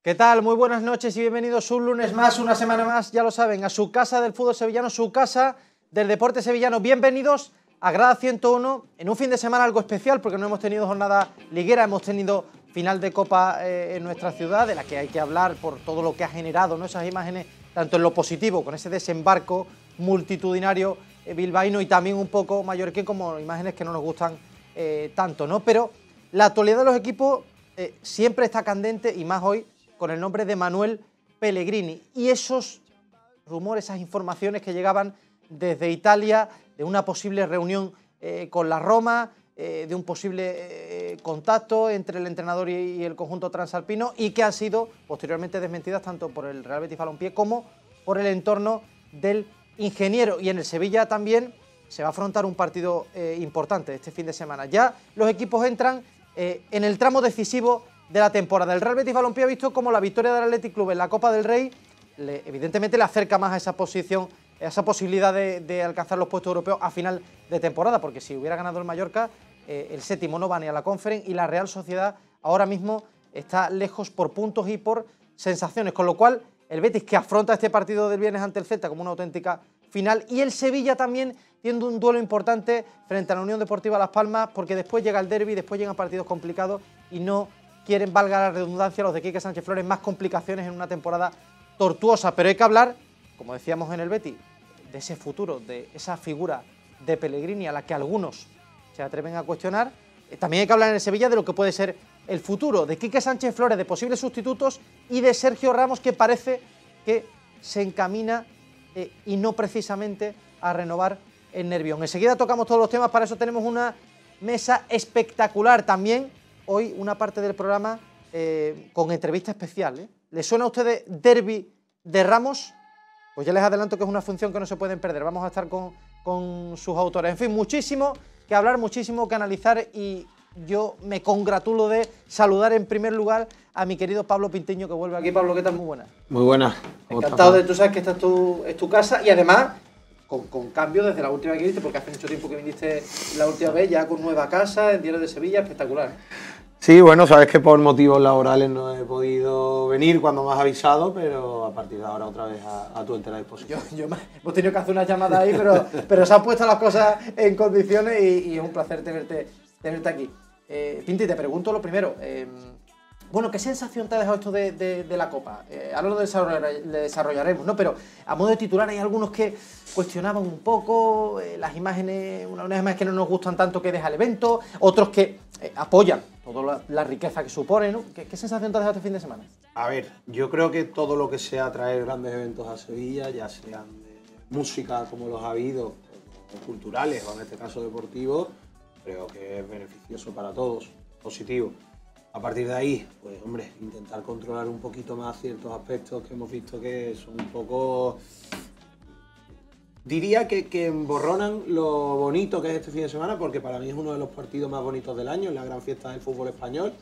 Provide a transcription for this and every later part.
¿Qué tal? Muy buenas noches y bienvenidos un lunes más, una semana más, ya lo saben, a su casa del fútbol sevillano, su casa del deporte sevillano. Bienvenidos a Grada 101 en un fin de semana algo especial porque no hemos tenido jornada liguera, hemos tenido final de Copa eh, en nuestra ciudad, de la que hay que hablar por todo lo que ha generado, ¿no? esas imágenes, tanto en lo positivo, con ese desembarco multitudinario eh, bilbaíno y también un poco mayor que... como imágenes que no nos gustan eh, tanto, ¿no? Pero la actualidad de los equipos siempre está candente y más hoy con el nombre de Manuel Pellegrini. Y esos rumores, esas informaciones que llegaban desde Italia de una posible reunión eh, con la Roma, eh, de un posible eh, contacto entre el entrenador y, el conjunto transalpino y que han sido posteriormente desmentidas tanto por el Real Betis Balompié como por el entorno del ingeniero. Y en el Sevilla también se va a afrontar un partido importante este fin de semana. Ya los equipos entran en el tramo decisivo de la temporada. El Real Betis Balompié ha visto como la victoria del Athletic Club en la Copa del Rey evidentemente le acerca más a esa posición, a esa posibilidad de, alcanzar los puestos europeos a final de temporada, porque si hubiera ganado el Mallorca, eh, el séptimo no va ni a la conferencia y la Real Sociedad ahora mismo está lejos por puntos y por sensaciones, con lo cual el Betis que afronta este partido del viernes ante el Celta como una auténtica final y el Sevilla también tiene un duelo importante frente a la Unión Deportiva Las Palmas porque después llega el derby, después llegan partidos complicados y no quieren, valga la redundancia, los de Quique Sánchez Flores más complicaciones en una temporada tortuosa. Pero hay que hablar, como decíamos en el Betty, de ese futuro, de esa figura de Pellegrini a la que algunos se atreven a cuestionar. Eh, también hay que hablar en el Sevilla de lo que puede ser el futuro de Quique Sánchez Flores, de posibles sustitutos y de Sergio Ramos, que parece que se encamina eh, y no precisamente a renovar el Nervión. Enseguida tocamos todos los temas, para eso tenemos una mesa espectacular también hoy una parte del programa eh, con entrevista especial. ¿eh? ¿Les suena a ustedes Derby de Ramos? Pues ya les adelanto que es una función que no se pueden perder. Vamos a estar con, sus autores. En fin, muchísimo que hablar, muchísimo que analizar y yo me congratulo de saludar en primer lugar a mi querido Pablo Pinteño que vuelve aquí. Pablo, ¿qué tal? Muy buena. Muy buena. Encantado de tú sabes que esta es tu, es tu casa y además con, cambio desde la última vez que viniste, porque hace mucho tiempo que viniste la última vez, ya con nueva casa, en Diario de Sevilla, espectacular. Sí, bueno, sabes que por motivos laborales no he podido venir cuando me has avisado, pero a partir de ahora otra vez a, tu entera disposición. Yo, me, hemos tenido que hacer una llamada ahí, pero, pero se han puesto las cosas en condiciones y, es un placer tenerte, aquí. Eh, Pinti, te pregunto lo primero. Em, bueno, ¿qué sensación te ha dejado esto de, la Copa? Eh, ahora lo desarrollaremos, ¿no? Pero a modo de titular hay algunos que cuestionaban un poco eh, las imágenes, unas imágenes que no nos gustan tanto que deja el evento, otros que eh, apoyan toda la, riqueza que supone, ¿no? ¿Qué, ¿Qué, sensación te ha dejado este fin de semana? A ver, yo creo que todo lo que sea traer grandes eventos a Sevilla, ya sean de música como los ha habido, o culturales, o en este caso deportivos, creo que es beneficioso para todos, positivo. A partir de ahí, pues hombre, intentar controlar un poquito más ciertos aspectos que hemos visto que son un poco... Diría que, emborronan lo bonito que es este fin de semana, porque para mí es uno de los partidos más bonitos del año, la gran fiesta del fútbol español.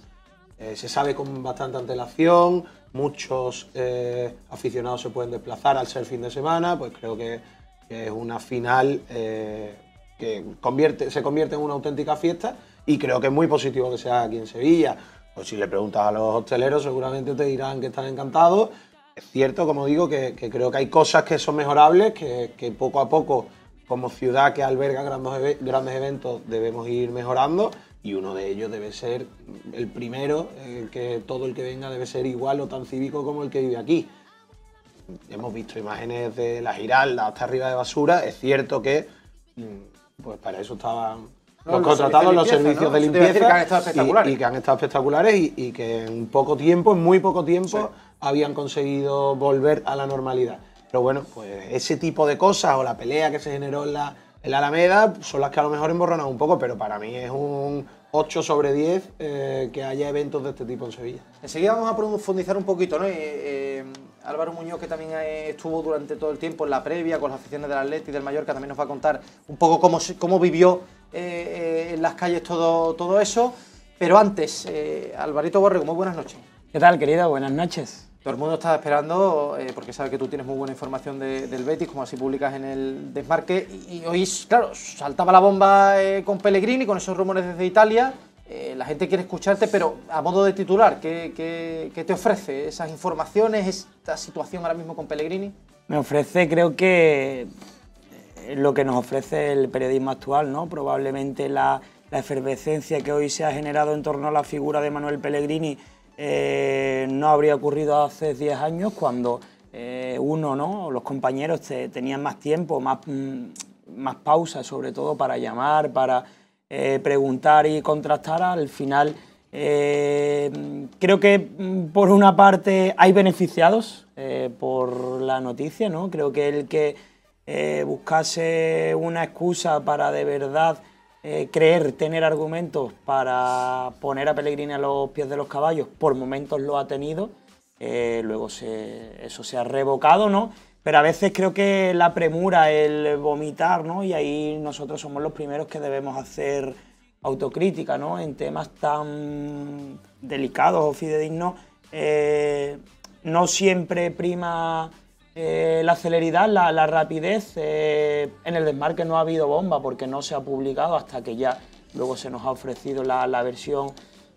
Eh, se sabe con bastante antelación, muchos eh, aficionados se pueden desplazar al ser fin de semana, pues creo que, es una final eh, que convierte, se convierte en una auténtica fiesta y creo que es muy positivo que sea aquí en Sevilla. Pues si le preguntas a los hosteleros, seguramente te dirán que están encantados. Es cierto, como digo, que, creo que hay cosas que son mejorables, que, poco a poco, como ciudad que alberga grandes, grandes eventos, debemos ir mejorando. Y uno de ellos debe ser el primero, eh, que todo el que venga debe ser igual o tan cívico como el que vive aquí. Hemos visto imágenes de la Giralda hasta arriba de basura. Es cierto que mm, pues para eso estaban los, contratados, los servicios de limpieza y, y, que han estado espectaculares y, que en poco tiempo, en muy poco tiempo, habían conseguido volver a la normalidad. Pero bueno, pues ese tipo de cosas o la pelea que se generó en la, Alameda son las que a lo mejor emborronan un poco, pero para mí es un 8 sobre 10 eh, que haya eventos de este tipo en Sevilla. Enseguida vamos a profundizar un poquito, ¿no? Eh, eh, Álvaro Muñoz, que también estuvo durante todo el tiempo en la previa con las aficiones del Atleti y del Mallorca, también nos va a contar un poco cómo, cómo vivió eh, eh, en las calles todo, todo eso. Pero antes, eh, Alvarito Borrego, muy buenas noches. ¿Qué tal, querido? Buenas noches. Todo el mundo está esperando, porque sabe que tú tienes muy buena información del Betis, como así publicas en el desmarque. Y, hoy, claro, saltaba la bomba con Pellegrini, con esos rumores desde Italia. la gente quiere escucharte, pero a modo de titular, qué te ofrece esas informaciones, esta situación ahora mismo con Pellegrini? Me ofrece, creo que lo que nos ofrece el periodismo actual, ¿no? Probablemente la, la efervescencia que hoy se ha generado en torno a la figura de Manuel Pellegrini eh, no habría ocurrido hace 10 años cuando eh, uno, ¿no? los compañeros tenían más tiempo, más, mm, más pausa sobre todo para llamar, para eh, preguntar y contrastar. Al final creo que mm, por una parte hay beneficiados por la noticia, ¿no? creo que el que ...buscarse eh, buscase una excusa para de verdad eh, creer tener argumentos para poner a Pellegrini a los pies de los caballos, por momentos lo ha tenido, eh, luego eso se ha revocado, ¿no? Pero a veces creo que la premura, el vomitar, ¿no? Y ahí nosotros somos los primeros que debemos hacer autocrítica, ¿no? En temas tan delicados o fidedignos, no siempre prima eh, la celeridad, la, rapidez, eh, en el desmarque no ha habido bomba porque no se ha publicado hasta que ya luego se nos ha ofrecido la, versión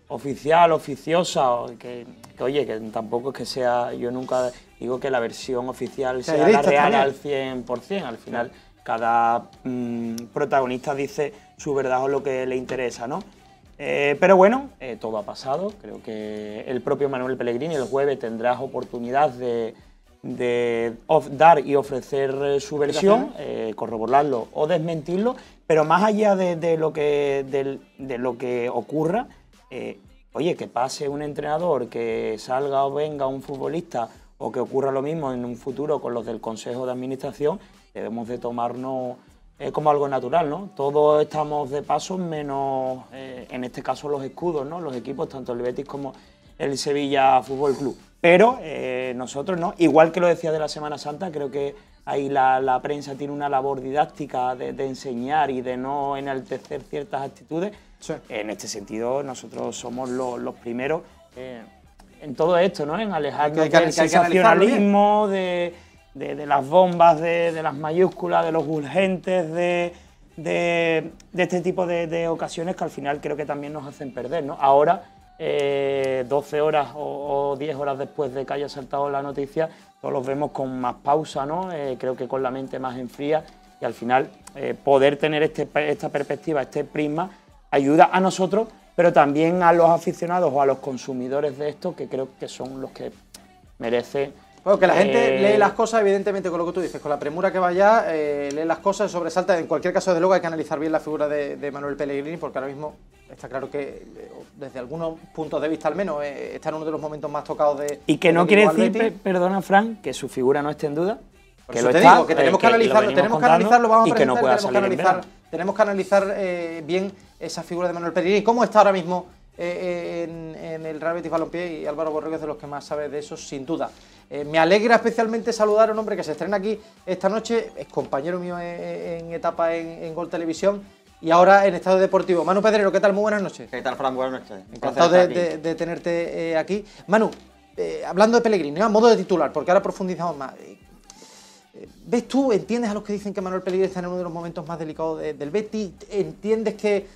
oficial, oficiosa, que, oye, que tampoco es que sea, yo nunca digo que la versión oficial sea la real al 100%, al final cada mm, protagonista dice su verdad o lo que le interesa, ¿no? Eh, pero bueno, todo ha pasado, creo que el propio Manuel Pellegrini el jueves tendrás oportunidad de de dar y ofrecer eh, su versión, eh, corroborarlo o desmentirlo, pero más allá de, lo, que, lo que ocurra, eh, oye, que pase un entrenador, que salga o venga un futbolista o que ocurra lo mismo en un futuro con los del Consejo de Administración, debemos de tomarnos como algo natural, ¿no? Todos estamos de paso menos, en este caso, los escudos, ¿no? Los equipos, tanto el Betis como el Sevilla Fútbol Club. Pero eh, nosotros no, igual que lo decía de la Semana Santa, creo que ahí la, prensa tiene una labor didáctica de, enseñar y de no enaltecer ciertas actitudes. En este sentido, nosotros somos los primeros eh, en todo esto, ¿no? En alejarnos del sensacionalismo, de, las bombas, de, las mayúsculas, de los urgentes, de, este tipo de, ocasiones que al final creo que también nos hacen perder, ¿no? Ahora 12 eh, horas o, 10 horas después de que haya saltado la noticia, todos los vemos con más pausa, ¿no? Eh, creo que con la mente más enfría y al final eh, poder tener este esta perspectiva, este prisma, ayuda a nosotros, pero también a los aficionados o a los consumidores de esto, que creo que son los que merecen bueno, que la gente lee las cosas, evidentemente, con lo que tú dices, con la premura que vaya, lee las cosas, sobresalta. En cualquier caso, de luego, hay que analizar bien la figura de Manuel Pellegrini, porque ahora mismo está claro que desde algunos puntos de vista al menos eh, está en uno de los momentos más tocados de y que no quiere decir perdona Fran que su figura no esté en duda que lo está, digo, que tenemos eh, que, analizarlo tenemos que analizarlo vamos a que tenemos, que analizar, tenemos eh, que analizar bien esa figura de Manuel ¿Y cómo está ahora mismo en, el Real Betis Balompié y Álvaro Borrego es de los que más sabe de eso sin duda me alegra especialmente saludar a un hombre que se estrena aquí esta noche es compañero mío en, etapa en, en Gol Televisión y ahora en estado deportivo. Manu Pedrero, ¿qué tal? Muy buenas noches. ¿Qué tal, Fran? Buenas noches. Encantado de, de, tenerte eh, aquí. Manu, eh, hablando de Pellegrini, a modo de titular, porque ahora profundizamos más. Eh, ¿Ves tú, entiendes a los que dicen que Manuel Pellegrini está en uno de los momentos más delicados del Betty? ¿Entiendes que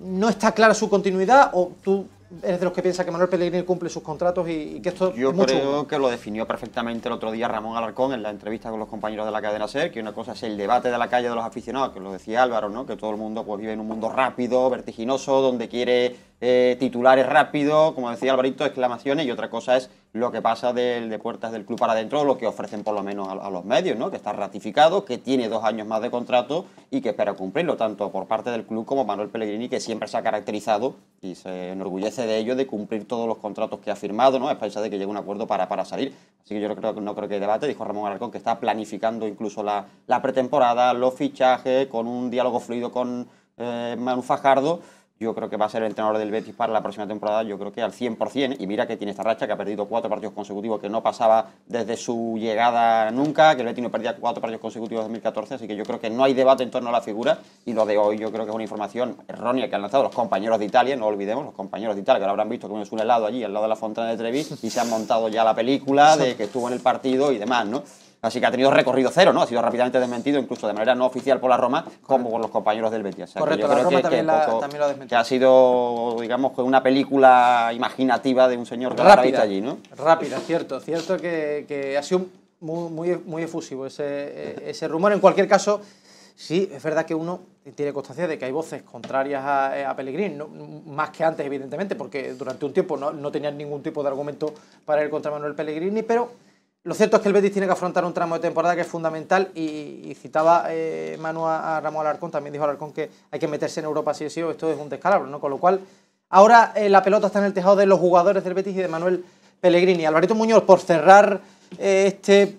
no está clara su continuidad o tú eres de los que piensa que Manuel Pellegrini cumple sus contratos y, que esto Yo creo que lo definió perfectamente el otro día Ramón Alarcón en la entrevista con los compañeros de la cadena SER, que una cosa es el debate de la calle de los aficionados, que lo decía Álvaro, ¿no? que todo el mundo pues, vive en un mundo rápido, vertiginoso, donde quiere eh, titulares rápidos, como decía Alvarito, exclamaciones, y otra cosa es lo que pasa de, puertas del club para adentro, lo que ofrecen por lo menos a, los medios, ¿no? que está ratificado, que tiene dos años más de contrato y que espera cumplirlo, tanto por parte del club como Manuel Pellegrini, que siempre se ha caracterizado y se enorgullece de ello, de cumplir todos los contratos que ha firmado, ¿no? a pesar de que llegue un acuerdo para, para salir. Así que yo no creo, no creo que hay debate, dijo Ramón Alarcón, que está planificando incluso la, pretemporada, los fichajes, con un diálogo fluido con eh, Manu Fajardo yo creo que va a ser el entrenador del Betis para la próxima temporada, yo creo que al 100%, y mira que tiene esta racha, que ha perdido cuatro partidos consecutivos, que no pasaba desde su llegada nunca, que el Betis no perdía cuatro partidos consecutivos en 2014, así que yo creo que no hay debate en torno a la figura, y lo de hoy yo creo que es una información errónea que han lanzado los compañeros de Italia, no olvidemos, los compañeros de Italia, que lo habrán visto es un helado allí, al lado de la fontana de Trevi, y se han montado ya la película de que estuvo en el partido y demás, ¿no? Así que ha tenido recorrido cero, ¿no? Ha sido rápidamente desmentido, incluso de manera no oficial por la Roma, como por los compañeros del Betis. Correcto, yo la Roma también, lo ha desmentido. Que ha sido, digamos, una película imaginativa de un señor que allí, ¿no? Rápida, cierto, cierto que, ha sido muy, muy, efusivo ese, rumor. En cualquier caso, sí, es verdad que uno tiene constancia de que hay voces contrarias a, eh, Pellegrini, más que antes, evidentemente, porque durante un tiempo no, no tenían ningún tipo de argumento para ir contra Manuel Pellegrini, pero lo cierto es que el Betis tiene que afrontar un tramo de temporada que es fundamental y, citaba eh, a, Ramón Alarcón, también dijo Alarcón que hay que meterse en Europa si es sí, esto es un descalabro, ¿no? Con lo cual, ahora eh, la pelota está en el tejado de los jugadores del Betis y de Manuel Pellegrini. Alvarito Muñoz, por cerrar eh, este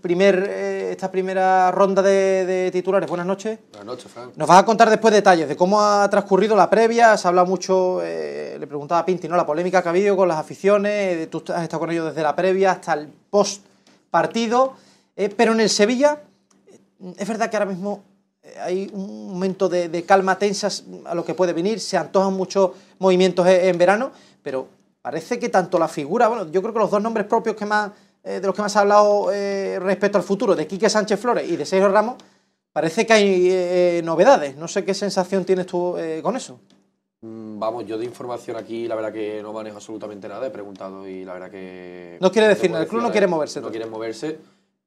primer, eh, esta primera ronda de, titulares. Buenas noches. Buenas noches, Frank. Nos vas a contar después detalles de cómo ha transcurrido la previa. Se habla mucho, eh, le preguntaba a Pinti, ¿no? la polémica que ha habido con las aficiones. Eh, tú has estado con ellos desde la previa hasta el post partido. pero en el Sevilla, es verdad que ahora mismo hay un momento de, calma tensa a lo que puede venir. Se antojan muchos movimientos e, en verano, pero parece que tanto la figura, bueno, yo creo que los dos nombres propios que más eh, de los que más has hablado eh, respecto al futuro, de Quique Sánchez Flores y de Sergio Ramos, parece que hay eh, novedades. No sé qué sensación tienes tú con eso. Mm, vamos, yo de información aquí la verdad que no manejo absolutamente nada, he preguntado y la verdad que... No quiere decir decir, el club no quiere moverse. No quiere moverse,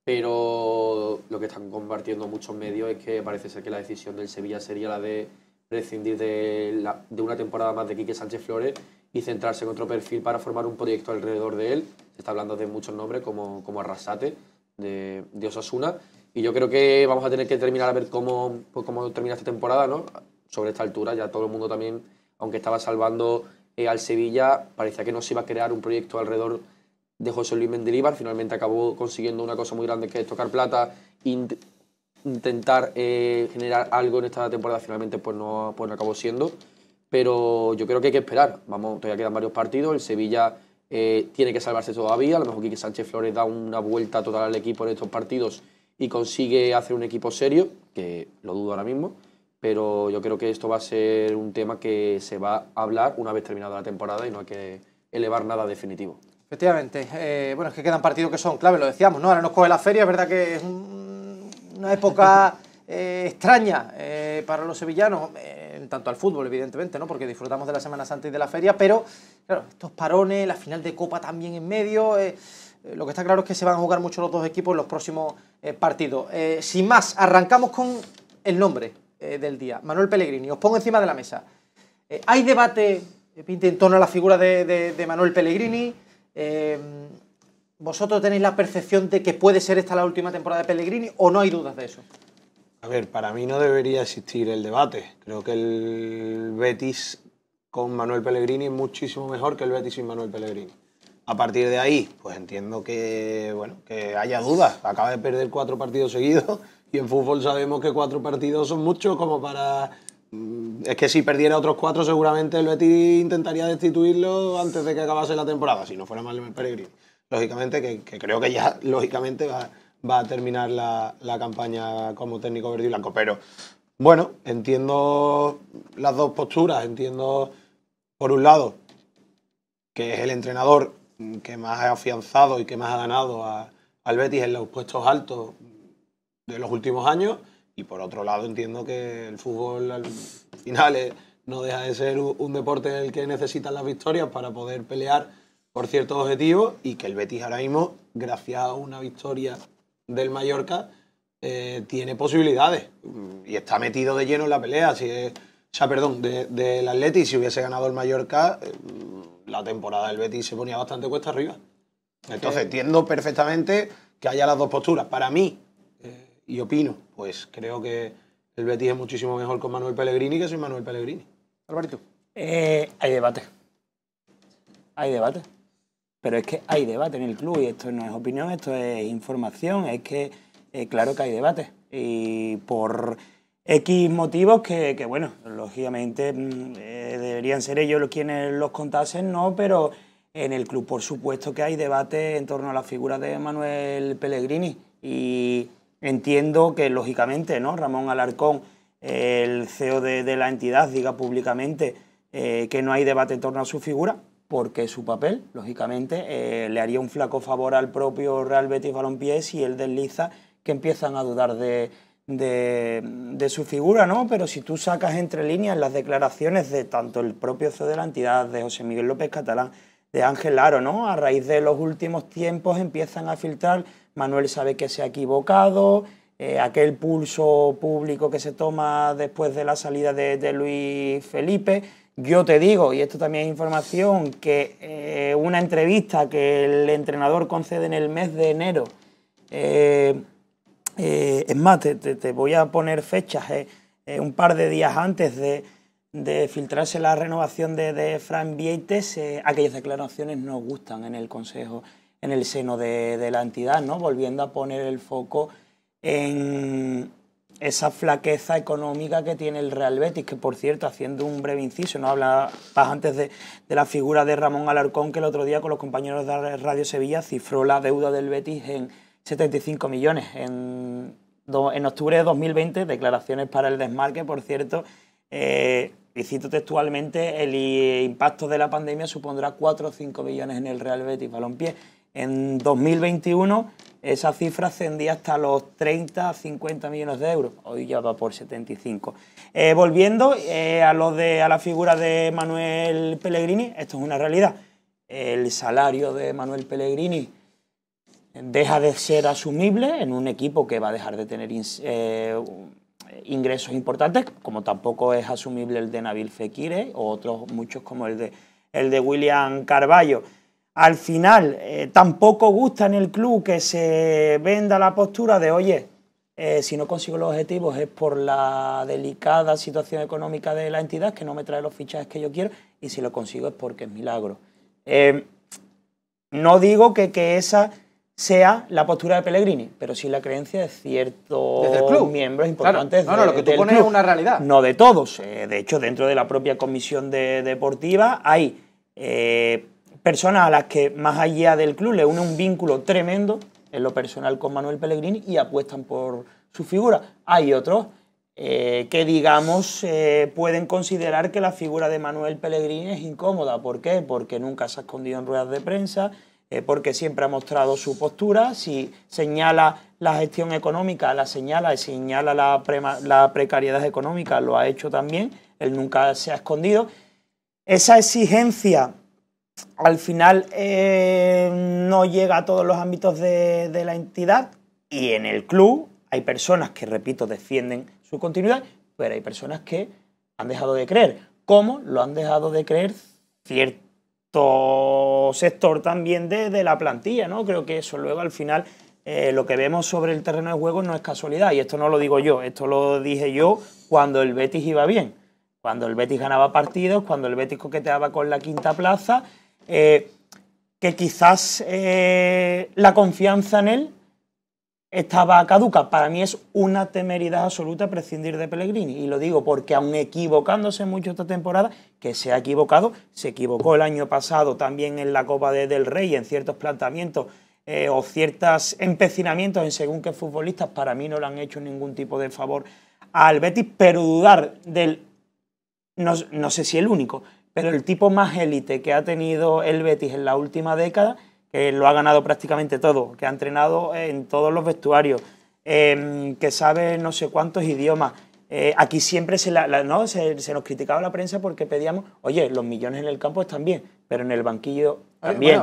pero lo que están compartiendo muchos medios es que parece ser que la decisión del Sevilla sería la de prescindir de, de una temporada más de Quique Sánchez Flores y centrarse en otro perfil para formar un proyecto alrededor de él. Se está hablando de muchos nombres como, como Arrasate, de, de Osasuna. Y yo creo que vamos a tener que terminar a ver cómo, pues, cómo termina esta temporada, ¿no? Sobre esta altura, ya todo el mundo también, aunque estaba salvando eh, al Sevilla, parecía que no se iba a crear un proyecto alrededor de José Luis Mendilibar. Finalmente acabó consiguiendo una cosa muy grande que es tocar plata, intentar eh, generar algo en esta temporada. Finalmente, pues no, pues no acabó siendo pero yo creo que hay que esperar. Vamos, todavía quedan varios partidos, el Sevilla eh, tiene que salvarse todavía, a lo mejor Quique Sánchez Flores da una vuelta total al equipo en estos partidos y consigue hacer un equipo serio, que lo dudo ahora mismo, pero yo creo que esto va a ser un tema que se va a hablar una vez terminada la temporada y no hay que elevar nada definitivo. Efectivamente, eh, bueno, es que quedan partidos que son clave, lo decíamos, ¿no? Ahora nos coge la feria, es verdad que es una época eh, extraña eh, para los sevillanos, eh, en tanto al fútbol, evidentemente, ¿no? porque disfrutamos de la Semana Santa y de la feria, pero estos parones, la final de Copa también en medio. lo que está claro es que se van a jugar mucho los dos equipos en los próximos partidos. sin más, arrancamos con el nombre del día. Manuel Pellegrini, os pongo encima de la mesa. hay debate en torno a la figura de, Manuel Pellegrini. ¿Vosotros tenéis la percepción de que puede ser esta la última temporada de Pellegrini o no hay dudas de eso? A ver, para mí no debería existir el debate. Creo que el Betis con Manuel Pellegrini es muchísimo mejor que el Betis sin Manuel Pellegrini. A partir de ahí, pues entiendo que, bueno, que haya dudas. Acaba de perder cuatro partidos seguidos y en fútbol sabemos que cuatro partidos son muchos como para... Mm, es que si perdiera otros cuatro seguramente el Betis intentaría destituirlo antes de que acabase la temporada, si no fuera Manuel Pellegrini. Lógicamente que, que creo que ya, lógicamente va va a terminar la, campaña como técnico verde y blanco. Pero bueno, entiendo las dos posturas. Entiendo, por un lado, que es el entrenador que más ha afianzado y que más ha ganado al Betis en los puestos altos de los últimos años. Y por otro lado, entiendo que el fútbol al final no deja de ser un deporte en el que necesitan las victorias para poder pelear por ciertos objetivos y que el Betis ahora mismo, gracias a una victoria del Mallorca eh, tiene posibilidades y está metido de lleno en la pelea. Si es, o sea, perdón, del de, Atleti, si hubiese ganado el Mallorca, eh, la temporada del Betis se ponía bastante cuesta arriba. Entonces, entiendo perfectamente que haya las dos posturas. Para mí, eh, y opino, pues creo que el Betis es muchísimo mejor con Manuel Pellegrini que sin Manuel Pellegrini. Alvarito. hay debate. Hay debate pero es que hay debate en el club y esto no es opinión, esto es información, es que eh, claro que hay debate y por X motivos que, bueno, lógicamente mm, eh, deberían ser ellos los quienes los contasen, no, pero en el club por supuesto que hay debate en torno a la figura de Manuel Pellegrini y entiendo que lógicamente, ¿no? Ramón Alarcón, el CEO de, la entidad, diga públicamente eh, que no hay debate en torno a su figura, porque su papel, lógicamente, eh, le haría un flaco favor al propio Real Betis Balompié si él desliza que empiezan a dudar de, su figura, ¿no? Pero si tú sacas entre líneas las declaraciones de tanto el propio CEO de la entidad, de José Miguel López Catalán, de Ángel Laro, ¿no? A raíz de los últimos tiempos empiezan a filtrar, Manuel sabe que se ha equivocado, eh, aquel pulso público que se toma después de la salida de Luis Felipe, yo te digo, y esto también es información, que eh, una entrevista que el entrenador concede en el mes de enero, eh, eh, es más, te, voy a poner fechas, un par de días antes de, filtrarse la renovación de, Fran Frank aquellas declaraciones no gustan en el Consejo, en el seno de, de la entidad, ¿no? volviendo a poner el foco en esa flaqueza económica que tiene el Real Betis, que por cierto, haciendo un breve inciso, no hablabas antes de, la figura de Ramón Alarcón, que el otro día con los compañeros de Radio Sevilla cifró la deuda del Betis en 75 millones. En, en octubre de 2020, declaraciones para el desmarque, por cierto, eh, y cito textualmente, el impacto de la pandemia supondrá 4 o 5 millones en el Real Betis Balompié. En 2021 esa cifra ascendía hasta los 30, 50 millones de euros. Hoy ya va por 75. Eh, volviendo eh, a, a la figura de Manuel Pellegrini, esto es una realidad. El salario de Manuel Pellegrini deja de ser asumible en un equipo que va a dejar de tener eh, ingresos importantes, como tampoco es asumible el de Nabil Fekire o otros muchos como el de, el de William Carballo al final eh, tampoco gusta en el club que se venda la postura de, oye, eh, si no consigo los objetivos es por la delicada situación económica de la entidad que no me trae los fichajes que yo quiero y si lo consigo es porque es milagro. Eh, no digo que, esa sea la postura de Pellegrini, pero sí la creencia de ciertos miembros importantes. No, no, lo que tú pones es una realidad. No de todos. de hecho, dentro de la propia comisión deportiva hay personas a las que más allá del club le une un vínculo tremendo en lo personal con Manuel Pellegrini y apuestan por su figura. Hay otros eh, que, digamos, eh, pueden considerar que la figura de Manuel Pellegrini es incómoda. ¿Por qué? Porque nunca se ha escondido en ruedas de prensa, eh, porque siempre ha mostrado su postura. Si señala la gestión económica, la señala, si señala la precariedad económica, lo ha hecho también. Él nunca se ha escondido. Esa exigencia al final eh, no llega a todos los ámbitos de, la entidad y en el club hay personas que, repito, defienden su continuidad, pero hay personas que han dejado de creer. ¿Cómo lo han dejado de creer cierto sector también de, la plantilla? ¿no? Creo que eso luego al final eh, lo que vemos sobre el terreno de juego no es casualidad y esto no lo digo yo, esto lo dije yo cuando el Betis iba bien, cuando el Betis ganaba partidos, cuando el Betis coqueteaba con la quinta plaza eh, que quizás eh, la confianza en él estaba caduca. Para mí es una temeridad absoluta prescindir de Pellegrini. Y lo digo porque aun equivocándose mucho esta temporada, que se ha equivocado, se equivocó el año pasado también en la Copa del Rey, en ciertos planteamientos eh, o ciertos empecinamientos en según qué futbolistas, para mí no le han hecho ningún tipo de favor al Betis, pero dudar del, no sé si el único, pero el tipo más élite que ha tenido el Betis en la última década, que lo ha ganado prácticamente todo, que ha entrenado en todos los vestuarios, em, que sabe no sé cuántos idiomas. Eh, aquí siempre se, se, nos criticaba la prensa porque pedíamos, oye, los millones en el campo están bien, pero en el banquillo también.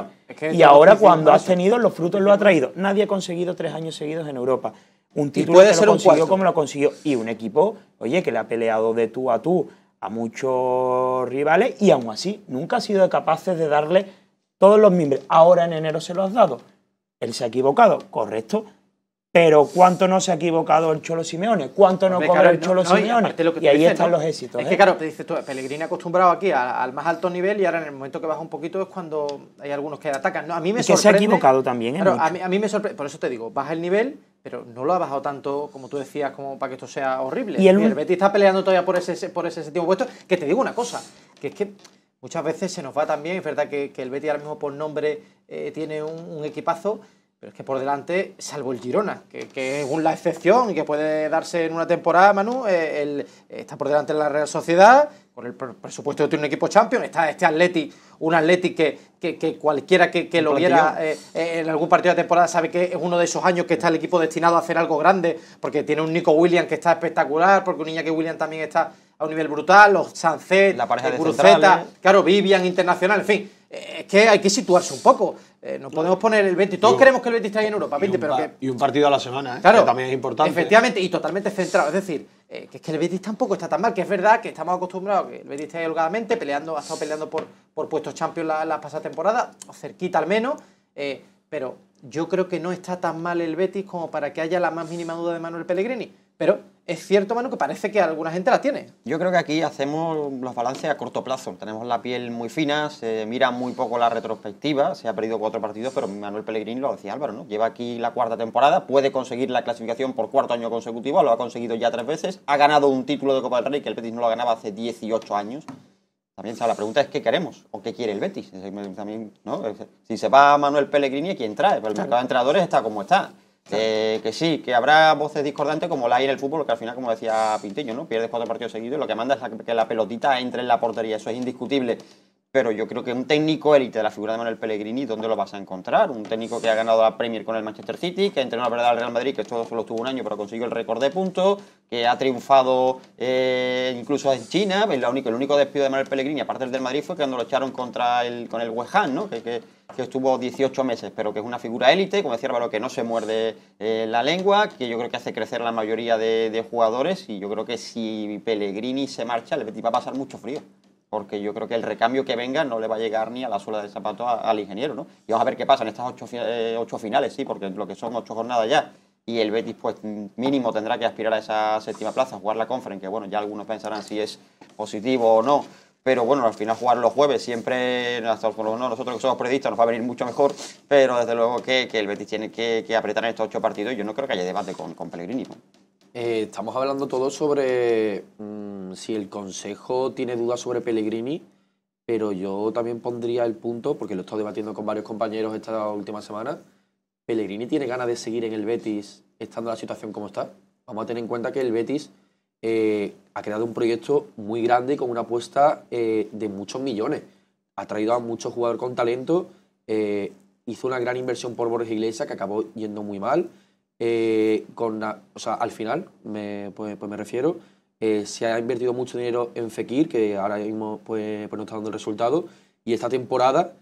y ahora cuando has tenido, los frutos lo ha traído. Nadie ha conseguido tres años seguidos en Europa. Un título puede ser lo consiguió como lo consiguió. Y un equipo, oye, que le ha peleado de tú a tú a muchos rivales y aún así nunca ha sido capaces de darle todos los miembros. Ahora en enero se los has dado. Él se ha equivocado, correcto. Pero ¿cuánto no se ha equivocado el Cholo Simeone? ¿Cuánto no cobra el Cholo Simeone? Y, ahí están los éxitos. Es ¿eh? que claro, te dices tú, Pellegrini acostumbrado aquí al, más alto nivel y ahora en el momento que baja un poquito es cuando hay algunos que atacan. a mí me y que se ha equivocado también. ¿eh? a, mí, a mí me sorprende, por eso te digo, baja el nivel pero no lo ha bajado tanto, como tú decías, como para que esto sea horrible. Y el, Betis está peleando todavía por ese, por ese puesto. Que te digo una cosa, que es que muchas veces se nos va también, es verdad que, que el Betis ahora mismo por nombre eh, tiene un, equipazo, pero es que por delante, salvo el Girona, que, que es la excepción y que puede darse en una temporada, Manu, eh, está por delante de la Real Sociedad, por el presupuesto de un equipo champion, está este Atleti, un Atleti que, cualquiera que, lo viera eh, eh, en algún partido de temporada sabe que es uno de esos años que está el equipo destinado a hacer algo grande, porque tiene un Nico William que está espectacular, porque un niña que William también está a un nivel brutal, los Sancet, la pareja de Cruzeta, claro, Vivian, Internacional, en fin, eh, es que hay que situarse un poco. Eh, no podemos poner el Betis. Todos queremos que el Betis esté en Europa, Y un partido a la semana, ¿eh? claro, que también es importante. Efectivamente, y totalmente centrado. Es decir, eh, que es que el Betis tampoco está tan mal, que es verdad que estamos acostumbrados a que el Betis esté ahí holgadamente, peleando, ha estado peleando por, por puestos champions la pasada temporada. o cerquita al menos, pero yo creo que no está tan mal el Betis como para que haya la más mínima duda de Manuel Pellegrini. Pero es cierto, Manu, que parece que alguna gente la tiene. Yo creo que aquí hacemos los balances a corto plazo. Tenemos la piel muy fina, se mira muy poco la retrospectiva, se ha perdido cuatro partidos, pero Manuel Pellegrini lo decía Álvaro, ¿no? Lleva aquí la cuarta temporada, puede conseguir la clasificación por cuarto año consecutivo, lo ha conseguido ya tres veces, ha ganado un título de Copa del Rey que el Betis no lo ganaba hace 18 años. También la pregunta es qué queremos o qué quiere el Betis. Si se va Manuel Pellegrini, ¿quién trae? Pero el mercado de entrenadores está como está. Eh, que sí, que habrá voces discordantes como la hay en el fútbol, que al final, como decía Pinteño, ¿no? pierdes cuatro partidos seguidos, Y lo que manda es que la pelotita entre en la portería, eso es indiscutible. Pero yo creo que un técnico élite de la figura de Manuel Pellegrini, ¿dónde lo vas a encontrar? Un técnico que ha ganado la Premier con el Manchester City, que entrenó la verdad al Real Madrid, que todo solo tuvo un año, pero consiguió el récord de puntos, que ha triunfado eh, incluso en China. el único despido de Manuel Pellegrini, aparte del del Madrid, fue cuando lo echaron contra el, con el que, estuvo 18 meses, pero que es una figura élite, como decía Álvaro, que no se muerde eh, la lengua, que yo creo que hace crecer la mayoría de, de jugadores. Y yo creo que si Pellegrini se marcha, le va a pasar mucho frío porque yo creo que el recambio que venga no le va a llegar ni a la suela de zapato al ingeniero, ¿no? Y vamos a ver qué pasa en estas ocho, eh, ocho finales, sí, porque lo que son ocho jornadas ya, y el Betis pues mínimo tendrá que aspirar a esa séptima plaza, jugar la conferencia. que bueno, ya algunos pensarán si es positivo o no, pero bueno, al final jugar los jueves siempre, nosotros que somos periodistas nos va a venir mucho mejor, pero desde luego que, el Betis tiene que, apretar en estos ocho partidos, yo no creo que haya debate con, Pellegrini. Eh, estamos hablando todo sobre mm, si el Consejo tiene dudas sobre Pellegrini, pero yo también pondría el punto, porque lo he estado debatiendo con varios compañeros esta última semana, ¿Pellegrini tiene ganas de seguir en el Betis estando la situación como está? Vamos a tener en cuenta que el Betis eh, ha creado un proyecto muy grande con una apuesta eh, de muchos millones. Ha traído a muchos jugadores con talento, hizo una gran inversión por Borges Iglesias que acabó yendo muy mal eh, con o sea, al final, me, pues, pues me refiero, eh, se ha invertido mucho dinero en Fekir, que ahora mismo pues, pues, no está dando el resultado, y esta temporada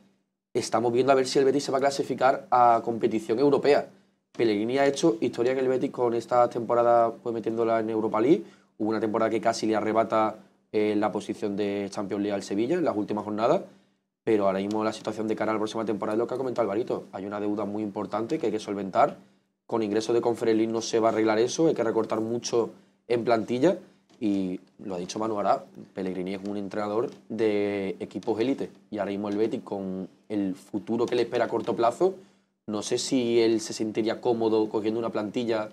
estamos viendo a ver si el Betis se va a clasificar a competición europea. Pellegrini ha hecho historia que el Betis con esta temporada pues, metiéndola en Europa League, hubo una temporada que casi le arrebata eh, la posición de Champions League al Sevilla en las últimas jornadas, pero ahora mismo la situación de cara a la próxima temporada es lo que ha comentado Alvarito, hay una deuda muy importante que hay que solventar, con ingresos de confrelin no se va a arreglar eso, hay que recortar mucho en plantilla y lo ha dicho Manu Ará, Pellegrini es un entrenador de equipos élite y ahora mismo el Betis con el futuro que le espera a corto plazo, no sé si él se sentiría cómodo cogiendo una plantilla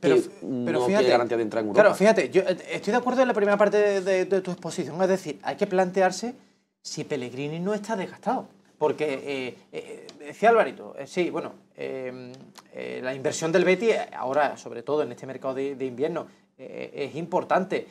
pero, que no fíjate, tiene garantía de entrar en Claro, fíjate, yo eh, estoy de acuerdo en la primera parte de tu exposición, es decir, hay que plantearse si Pellegrini no está desgastado. Porque eh, eh, decía Alvarito, eh, sí, bueno, em, la inversión del Betty, ahora sobre todo en este mercado de, invierno, es importante,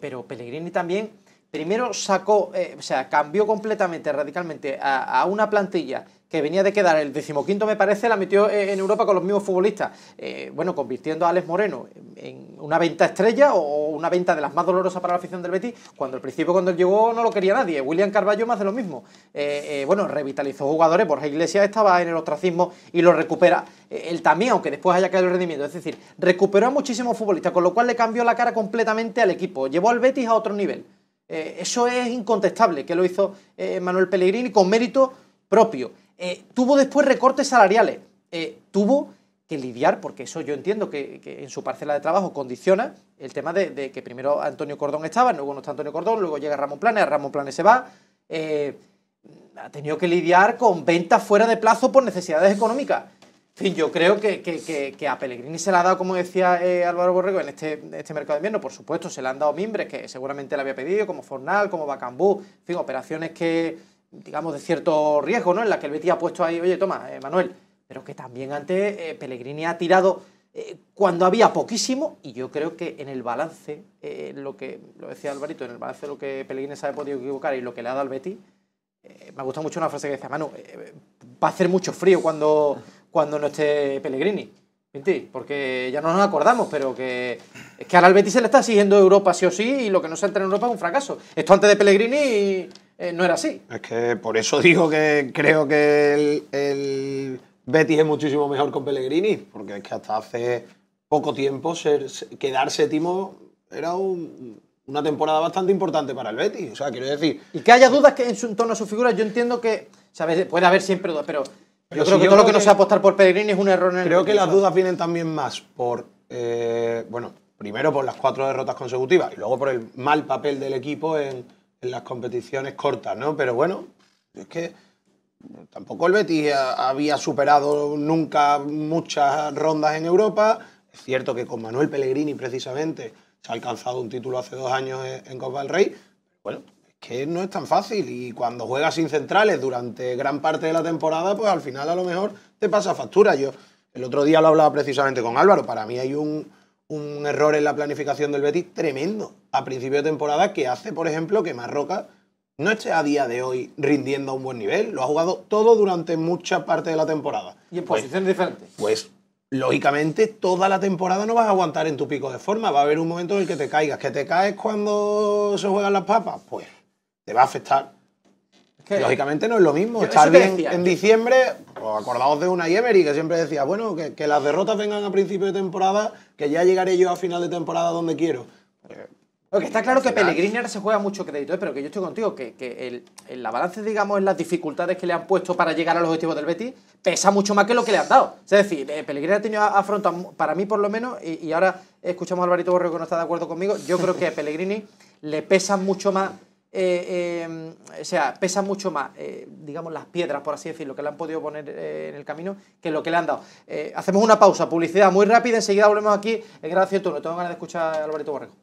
pero Pellegrini también primero sacó, o sea, cambió completamente, radicalmente a, a, una plantilla que venía de quedar el decimoquinto, me parece, la metió eh, en Europa con los mismos futbolistas. Eh, bueno, convirtiendo a Alex Moreno en una venta estrella o una venta de las más dolorosas para la afición del Betis, cuando al principio, cuando él llegó, no lo quería nadie. William Carballo más de lo mismo. Eh, bueno, revitalizó jugadores, Borja Iglesias estaba en el ostracismo y lo recupera él también, aunque después haya caído el rendimiento. Es decir, recuperó a muchísimos futbolistas, con lo cual le cambió la cara completamente al equipo. Llevó al Betis a otro nivel. eso es incontestable, que lo hizo Manuel Pellegrini con mérito propio. Eh, tuvo después recortes salariales. Eh, tuvo que lidiar, porque eso yo entiendo que, en su parcela de trabajo condiciona el tema de, que primero Antonio Cordón estaba, luego no está Antonio Cordón, luego llega Ramón Planes, Ramón Planes se va. Eh, ha tenido que lidiar con ventas fuera de plazo por necesidades económicas. yo creo que, a Pellegrini se le ha dado, como decía Álvaro Borrego, en este, este mercado de invierno, por supuesto, se le han dado mimbres que seguramente le había pedido, como Fornal, como Bacambú, en fin, operaciones que, digamos, de cierto riesgo, ¿no? En la que el Betis ha puesto ahí, oye, toma, eh, Manuel, pero que también antes eh, Pellegrini ha tirado eh, cuando había poquísimo y yo creo que en el balance, lo que lo decía Alvarito, en el balance de lo que Pellegrini se ha podido equivocar y lo que le ha dado al Betis, me ha gustado mucho una frase que decía, Manu, va a hacer mucho frío cuando, cuando no esté Pellegrini. ¿entiendes? Porque ya no nos acordamos, pero que es que ahora al Betis se le está siguiendo Europa sí o sí y lo que no se entra en Europa es un fracaso. Esto antes de Pellegrini... Eh, no era así. Es que por eso digo que creo que el, el Betis es muchísimo mejor con Pellegrini, porque es que hasta hace poco tiempo ser, quedar séptimo era una temporada bastante importante para el Betis. O sea, quiero decir. Y que haya dudas que en, su, torno a su figura, yo entiendo que. ¿sabes? Puede haber siempre dudas, pero, yo creo que todo lo que, no sea apostar por Pellegrini es un error Creo que las dudas vienen también más por. Eh, bueno, primero por las cuatro derrotas consecutivas y luego por el mal papel del equipo en las competiciones cortas, ¿no? Pero bueno, es que tampoco el Betis había superado nunca muchas rondas en Europa. Es cierto que con Manuel Pellegrini, precisamente, se ha alcanzado un título hace dos años en Copa del Rey. Bueno, es que no es tan fácil. Y cuando juegas sin centrales durante gran parte de la temporada, pues al final a lo mejor te pasa factura. Yo el otro día lo hablaba precisamente con Álvaro. Para mí hay un un error en la planificación del Betis tremendo a principio de temporada que hace, por ejemplo, que Marroca no esté a día de hoy rindiendo a un buen nivel. Lo ha jugado todo durante mucha parte de la temporada. Y en posiciones pues, diferentes. Pues, lógicamente, toda la temporada no vas a aguantar en tu pico de forma. Va a haber un momento en el que te caigas. ¿Que te caes cuando se juegan las papas? Pues, te va a afectar. lógicamente no es lo mismo. Estar bien en diciembre, acordados pues, acordaos de una Emery que siempre decía, bueno, que, que las derrotas vengan a principio de temporada que ya llegaré yo a final de temporada donde quiero. está claro que Pellegrini ahora se juega mucho crédito, ¿eh? pero que yo estoy contigo, que, que el, la balance, digamos, en las dificultades que le han puesto para llegar a los objetivos del Betis, pesa mucho más que lo que le han dado. Es decir, eh, Pellegrini ha tenido afronta, para mí por lo menos, y, ahora escuchamos a Alvarito Borrego que no está de acuerdo conmigo, yo creo que a Pellegrini le pesa mucho más eh, eh, o sea, pesa mucho más, eh, digamos, las piedras, por así decirlo, que le han podido poner eh, en el camino, que lo que le han dado. hacemos una pausa, publicidad muy rápida, enseguida volvemos aquí en Grado turno. Tengo ganas de escuchar a Alberto Borrego.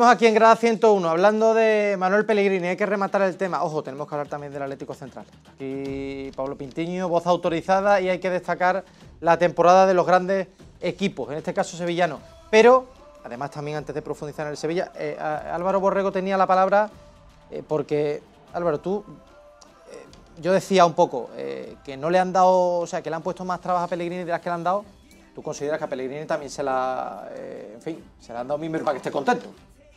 Estamos aquí en grada 101 hablando de Manuel Pellegrini, hay que rematar el tema. Ojo, tenemos que hablar también del Atlético Central. Aquí Pablo Pintiño, voz autorizada y hay que destacar la temporada de los grandes equipos, en este caso sevillano. Pero, además también antes de profundizar en el Sevilla, eh, Álvaro Borrego tenía la palabra eh, porque, Álvaro, tú, eh, yo decía un poco que no le han dado, o sea, que le han puesto más trabas a Pellegrini de las que le han dado. ¿Tú consideras que a Pellegrini también se la, en fin, se la han dado miembro para que esté contento?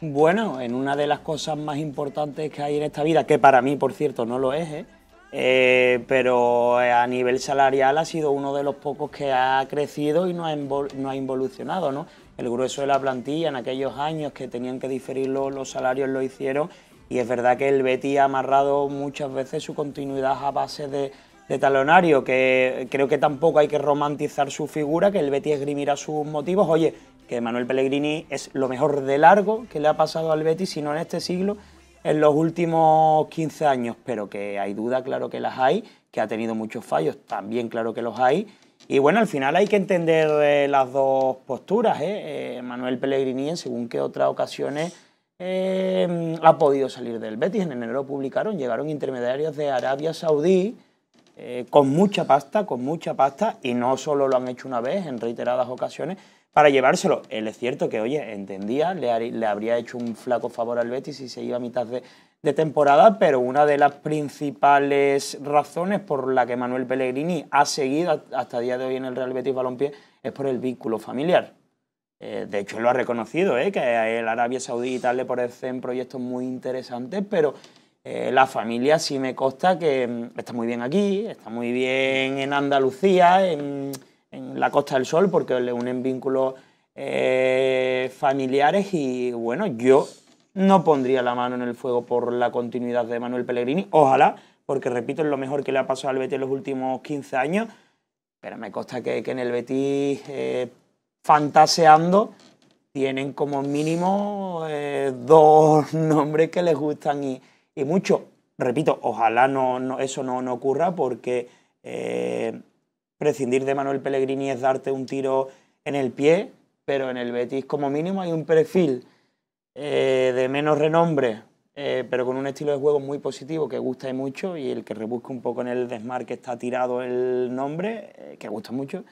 Bueno, en una de las cosas más importantes que hay en esta vida, que para mí, por cierto, no lo es, ¿eh? Eh, pero a nivel salarial ha sido uno de los pocos que ha crecido y no ha, no involucionado. ¿no? El grueso de la plantilla en aquellos años que tenían que diferir los, salarios lo hicieron y es verdad que el Betty ha amarrado muchas veces su continuidad a base de, de talonario, que creo que tampoco hay que romantizar su figura, que el Betty esgrimirá sus motivos. Oye, que Manuel Pellegrini es lo mejor de largo que le ha pasado al Betis, sino en este siglo, en los últimos 15 años, pero que hay duda, claro que las hay, que ha tenido muchos fallos, también claro que los hay. Y bueno, al final hay que entender eh, las dos posturas. ¿eh? Eh, Manuel Pellegrini, en según qué otras ocasiones, ha podido salir del Betis. En enero lo publicaron, llegaron intermediarios de Arabia Saudí con mucha pasta, con mucha pasta, y no solo lo han hecho una vez, en reiteradas ocasiones, para llevárselo. Él es cierto que, oye, entendía, le, habría hecho un flaco favor al Betis si se iba a mitad de, temporada, pero una de las principales razones por la que Manuel Pellegrini ha seguido hasta día de hoy en el Real Betis Balompié es por el vínculo familiar. Eh, de hecho, él lo ha reconocido, ¿eh? que el Arabia Saudí y tal le parecen proyectos muy interesantes, pero eh, la familia sí me consta que mm, está muy bien aquí, está muy bien en Andalucía, en en la Costa del Sol porque le unen vínculos eh, familiares y bueno, yo no pondría la mano en el fuego por la continuidad de Manuel Pellegrini, ojalá, porque repito, es lo mejor que le ha pasado al Betis en los últimos 15 años, pero me consta que, en el Betis eh, fantaseando tienen como mínimo eh, dos nombres que les gustan y, y mucho. Repito, ojalá no, no eso no, no, ocurra porque prescindir de Manuel Pellegrini es darte un tiro en el pie, pero en el Betis como mínimo hay un perfil eh, de menos renombre, eh, pero con un estilo de juego muy positivo que gusta y mucho y el que rebusca un poco en el desmarque está tirado el nombre, eh, que gusta mucho,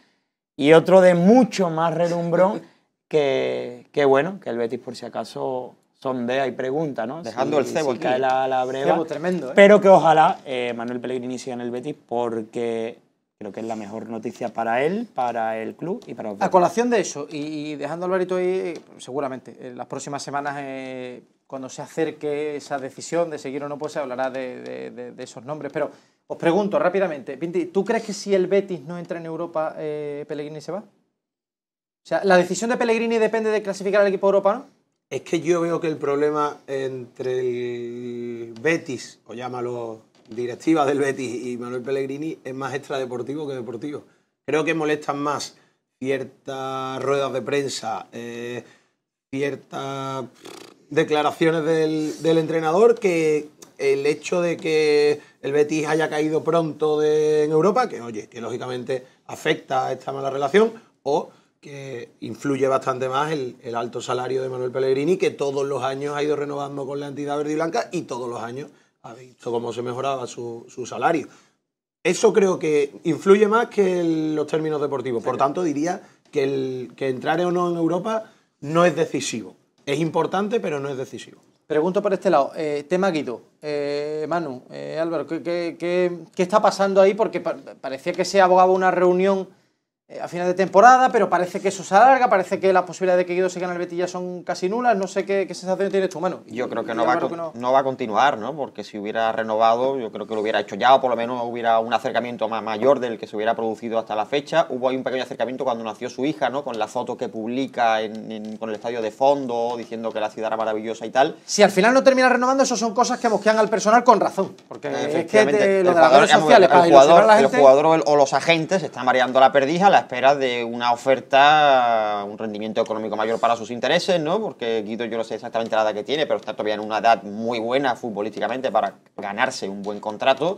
y otro de mucho más relumbrón que, que bueno, que el Betis por si acaso sondea y pregunta, ¿no? Dejando el cebo si cae la, breva. tremendo, Pero que ojalá Manuel Pellegrini siga en el Betis porque Creo que es la mejor noticia para él, para el club y para los A colación de eso, y, dejando al Alvarito ahí, eh, seguramente en las próximas semanas, eh, cuando se acerque esa decisión de seguir o no, pues se hablará de, esos nombres. Pero os pregunto rápidamente, Pinti, ¿tú crees que si el Betis no entra en Europa, eh, Pellegrini se va? O sea, ¿la decisión de Pellegrini depende de clasificar al equipo ¿no? Es que yo veo que el problema entre el Betis, o llámalo directiva del Betis y Manuel Pellegrini es más extradeportivo que deportivo. Creo que molestan más ciertas ruedas de prensa, eh, ciertas declaraciones del, entrenador que el hecho de que el Betis haya caído pronto en Europa, que oye, que lógicamente afecta a esta mala relación, o que influye bastante más el, el, alto salario de Manuel Pellegrini, que todos los años ha ido renovando con la entidad verde y blanca y todos los años ha visto cómo se mejoraba su, salario. Eso creo que influye más que los términos deportivos. Por tanto, diría que, el, que entrar o no en Europa no es decisivo. Es importante, pero no es decisivo. Pregunto por este lado. Eh, tema Guido. Eh, Manu, eh, Álvaro, ¿qué, está pasando ahí? Porque parecía que se abogaba una reunión eh, a final de temporada, pero parece que eso se alarga, parece que las posibilidades de que Guido se en el Betis son casi nulas, no sé qué, sensación tiene tu mano. Yo creo que, no va, a continuar, ¿no? Porque si hubiera renovado, yo creo que lo hubiera hecho ya, o por lo menos hubiera un acercamiento más mayor del que se hubiera producido hasta la fecha. Hubo ahí un pequeño acercamiento cuando nació su hija, ¿no? Con la foto que publica en, con el estadio de fondo, diciendo que la ciudad era maravillosa y tal. Si al final no termina renovando, eso son cosas que mosquean al personal con razón, porque es que el, jugador, o los agentes están mareando la perdija, espera de una oferta, un rendimiento económico mayor para sus intereses, ¿no? Porque Guido yo no sé exactamente la edad que tiene, pero está todavía en una edad muy buena futbolísticamente para ganarse un buen contrato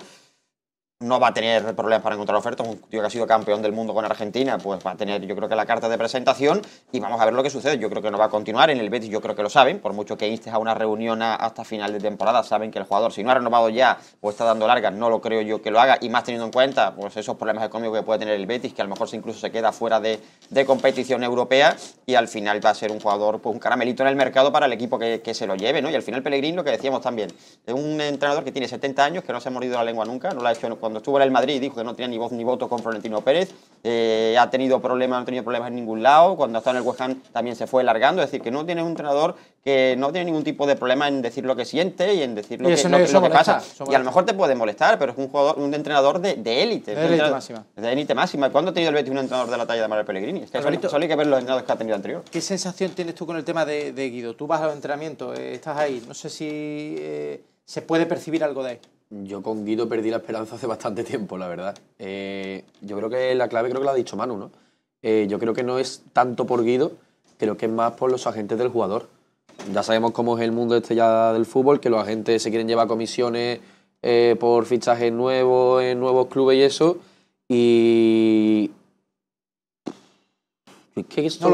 no va a tener problemas para encontrar ofertas. Un tío que ha sido campeón del mundo con Argentina, pues va a tener, yo creo que la carta de presentación y vamos a ver lo que sucede. Yo creo que no va a continuar. En el Betis, yo creo que lo saben, por mucho que instes a una reunión hasta final de temporada, saben que el jugador, si no ha renovado ya o está dando largas, no lo creo yo que lo haga. Y más teniendo en cuenta pues esos problemas económicos que puede tener el Betis, que a lo mejor incluso se queda fuera de, competición europea y al final va a ser un jugador, pues un caramelito en el mercado para el equipo que, se lo lleve, ¿no? Y al final, Pellegrini, lo que decíamos también, es un entrenador que tiene 70 años, que no se ha mordido la lengua nunca, no lo ha hecho cuando cuando estuvo en el Madrid dijo que no tenía ni voz ni voto con Florentino Pérez, eh, ha tenido problemas, no ha tenido problemas en ningún lado, cuando estado en el West Ham también se fue largando, es decir, que no tiene un entrenador que no tiene ningún tipo de problema en decir lo que siente y en decir lo, que, que, pasa. y a lo mejor te puede molestar, pero es un jugador, un entrenador de, élite. De élite máxima. De élite máxima. ¿Cuándo ha tenido el Betis un entrenador de la talla de Mario Pellegrini? Es que solo, hay que ver los entrenadores que ha tenido anterior. ¿Qué sensación tienes tú con el tema de, Guido? Tú vas a entrenamiento, eh, estás ahí, no sé si eh, se puede percibir algo de ahí. Yo con Guido perdí la esperanza hace bastante tiempo, la verdad. Eh, yo creo que la clave creo que la ha dicho Manu, ¿no? Eh, yo creo que no es tanto por Guido, creo que es más por los agentes del jugador. Ya sabemos cómo es el mundo este ya del fútbol, que los agentes se quieren llevar comisiones eh, por fichajes nuevos en nuevos clubes y eso. Y, no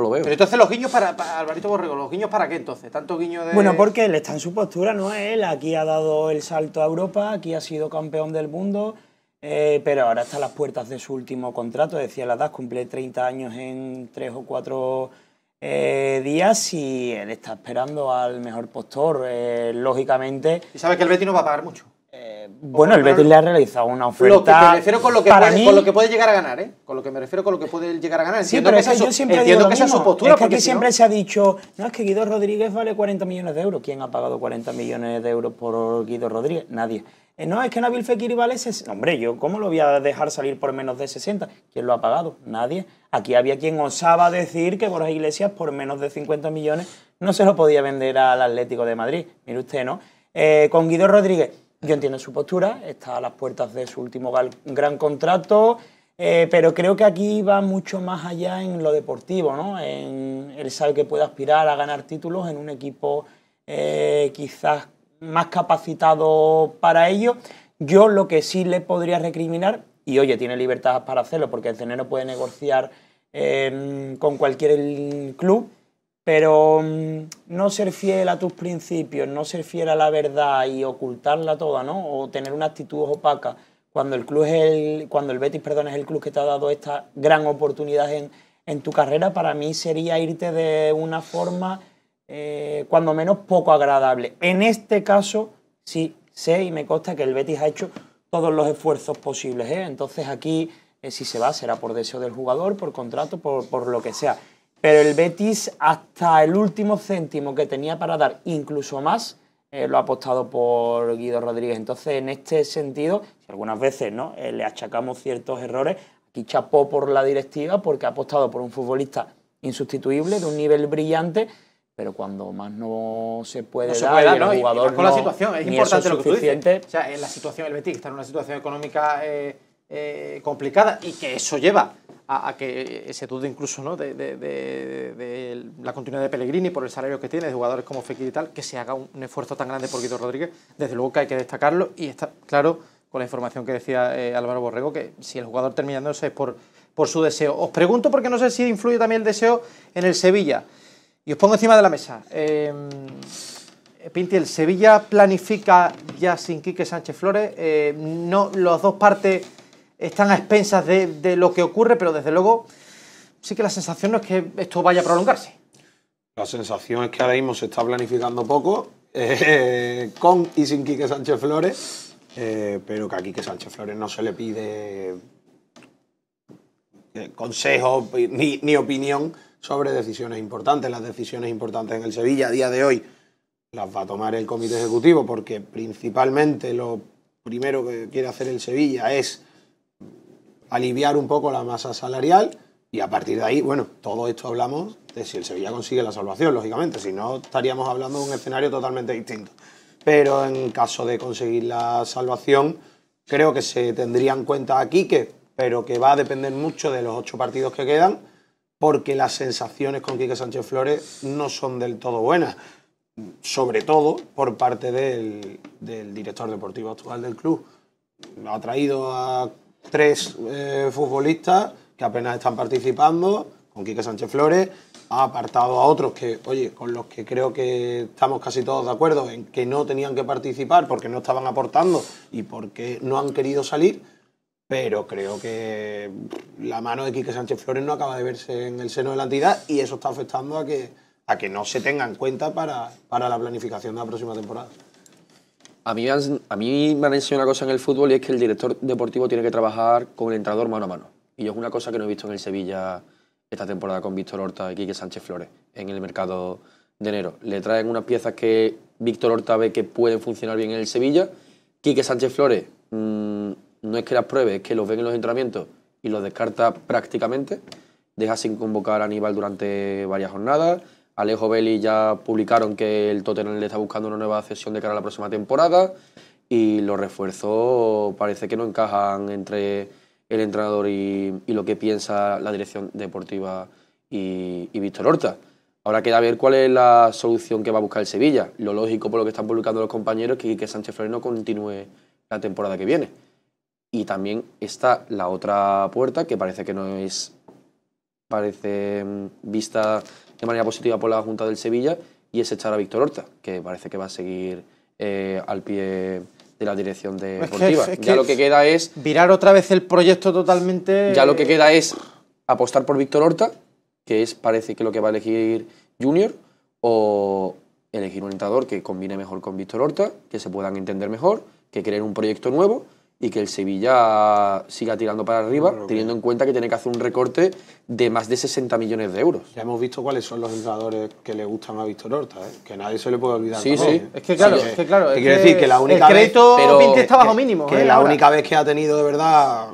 lo, veo. Pero entonces los guiños para, Alvarito Borrego, ¿los guiños para qué entonces? Tanto guiño de. Bueno, porque él está en su postura, ¿no? Él aquí ha dado el salto a Europa, aquí ha sido campeón del mundo, eh, pero ahora está a las puertas de su último contrato. Decía la DAS, cumple 30 años en 3 o 4 eh, días y él está esperando al mejor postor. Eh, lógicamente. Y sabe que el Betty no va a pagar mucho bueno, el Betis le ha realizado una oferta. Lo que me refiero con lo que, puede, llegar a ganar, ¿eh? Con lo que me refiero con lo que puede llegar a ganar. Sí, que yo siempre su postura. Es que siempre se ha dicho, no, es que Guido Rodríguez vale 40 millones de euros. ¿Quién ha pagado 40 millones de euros por Guido Rodríguez? Nadie. Eh, no, es que Nabil Fekiri vale 60. Hombre, yo, ¿cómo lo voy a dejar salir por menos de 60? ¿Quién lo ha pagado? Nadie. Aquí había quien osaba decir que las Iglesias por menos de 50 millones no se lo podía vender al Atlético de Madrid. Mire usted, ¿no? Eh, con Guido Rodríguez yo entiendo su postura, está a las puertas de su último gran contrato, eh, pero creo que aquí va mucho más allá en lo deportivo, ¿no? En, él sabe que puede aspirar a ganar títulos en un equipo eh, quizás más capacitado para ello. Yo lo que sí le podría recriminar, y oye, tiene libertad para hacerlo, porque el tenero puede negociar eh, con cualquier club, pero mm, no ser fiel a tus principios, no ser fiel a la verdad y ocultarla toda, ¿no? O tener una actitud opaca. Cuando el club es el, cuando el Betis, perdón, es el club que te ha dado esta gran oportunidad en, tu carrera, para mí sería irte de una forma eh, cuando menos poco agradable. En este caso, sí sé y me consta que el Betis ha hecho todos los esfuerzos posibles. ¿eh? Entonces aquí, eh, si se va, será por deseo del jugador, por contrato, por lo que sea pero el Betis hasta el último céntimo que tenía para dar, incluso más, eh, lo ha apostado por Guido Rodríguez. Entonces, en este sentido, si algunas veces ¿no? Eh, le achacamos ciertos errores, aquí chapó por la directiva porque ha apostado por un futbolista insustituible, de un nivel brillante, pero cuando más no se puede no se dar, puede dar el jugador con la situación, es importante lo que tú dices. O sea, en la situación del Betis, está en una situación económica eh, complicada y que eso lleva a, que se dude incluso ¿no? de, la continuidad de Pellegrini por el salario que tiene, de jugadores como Fekir y tal, que se haga un, esfuerzo tan grande por Guido Rodríguez, desde luego que hay que destacarlo y está claro con la información que decía eh, Álvaro Borrego, que si el jugador terminándose es por, por su deseo. Os pregunto porque no sé si influye también el deseo en el Sevilla. Y os pongo encima de la mesa. Eh, Pinti, el Sevilla planifica ya sin Quique Sánchez Flores. Eh, no, los dos partes están a expensas de, lo que ocurre, pero desde luego sí que la sensación no es que esto vaya a prolongarse. La sensación es que ahora mismo se está planificando poco, eh, con y sin Quique Sánchez Flores, eh, pero que a Quique Sánchez Flores no se le pide eh, consejo ni, ni, opinión sobre decisiones importantes. Las decisiones importantes en el Sevilla a día de hoy las va a tomar el comité ejecutivo porque principalmente lo primero que quiere hacer el Sevilla es aliviar un poco la masa salarial y a partir de ahí, bueno, todo esto hablamos de si el Sevilla consigue la salvación, lógicamente, si no estaríamos hablando de un escenario totalmente distinto. Pero en caso de conseguir la salvación, creo que se tendrían cuenta aquí que pero que va a depender mucho de los ocho partidos que quedan, porque las sensaciones con Quique Sánchez Flores no son del todo buenas, sobre todo por parte del, director deportivo actual del club. Ha traído a tres eh, futbolistas que apenas están participando, con Quique Sánchez Flores, ha apartado a otros que, oye, con los que creo que estamos casi todos de acuerdo en que no tenían que participar porque no estaban aportando y porque no han querido salir, pero creo que la mano de Quique Sánchez Flores no acaba de verse en el seno de la entidad y eso está afectando a que, a que no se tenga en cuenta para la planificación de la próxima temporada. A mí, me han enseñado una cosa en el fútbol y es que el director deportivo tiene que trabajar con el entrenador mano a mano. Y es una cosa que no he visto en el Sevilla esta temporada con Víctor Horta y Quique Sánchez Flores en el mercado de enero. Le traen unas piezas que Víctor Horta ve que pueden funcionar bien en el Sevilla. Quique Sánchez Flores mm, no es que las pruebe, es que los ve en los entrenamientos y los descarta prácticamente. Deja sin convocar a Aníbal durante varias jornadas. Alejo Belli ya publicaron que el Tottenham le está buscando una nueva cesión de cara a la próxima temporada y los refuerzos parece que no encajan entre el entrenador y, lo que piensa la dirección deportiva y, Víctor Horta. Ahora queda ver cuál es la solución que va a buscar el Sevilla. Lo lógico por lo que están publicando los compañeros es que, Sánchez Flores no continúe la temporada que viene. Y también está la otra puerta que parece que no es parece mm, vista de manera positiva por la Junta del Sevilla y es echar a Víctor Horta, que parece que va a seguir eh, al pie de la dirección de deportiva. ya lo que queda es... Virar otra vez el proyecto totalmente... Ya lo que queda es apostar por Víctor Horta, que es parece que lo que va a elegir Junior, o elegir un entrenador que combine mejor con Víctor Horta, que se puedan entender mejor, que creen un proyecto nuevo y que el Sevilla siga tirando para arriba, teniendo en cuenta que tiene que hacer un recorte de más de 60 millones de euros. Ya hemos visto cuáles son los entrenadores que le gustan a Víctor Horta, ¿eh? que nadie se le puede olvidar. Sí, sí. Es que claro, es que claro. Es que decir que la única el Pero está bajo mínimo. Que, ¿eh? la única vez que ha tenido de verdad.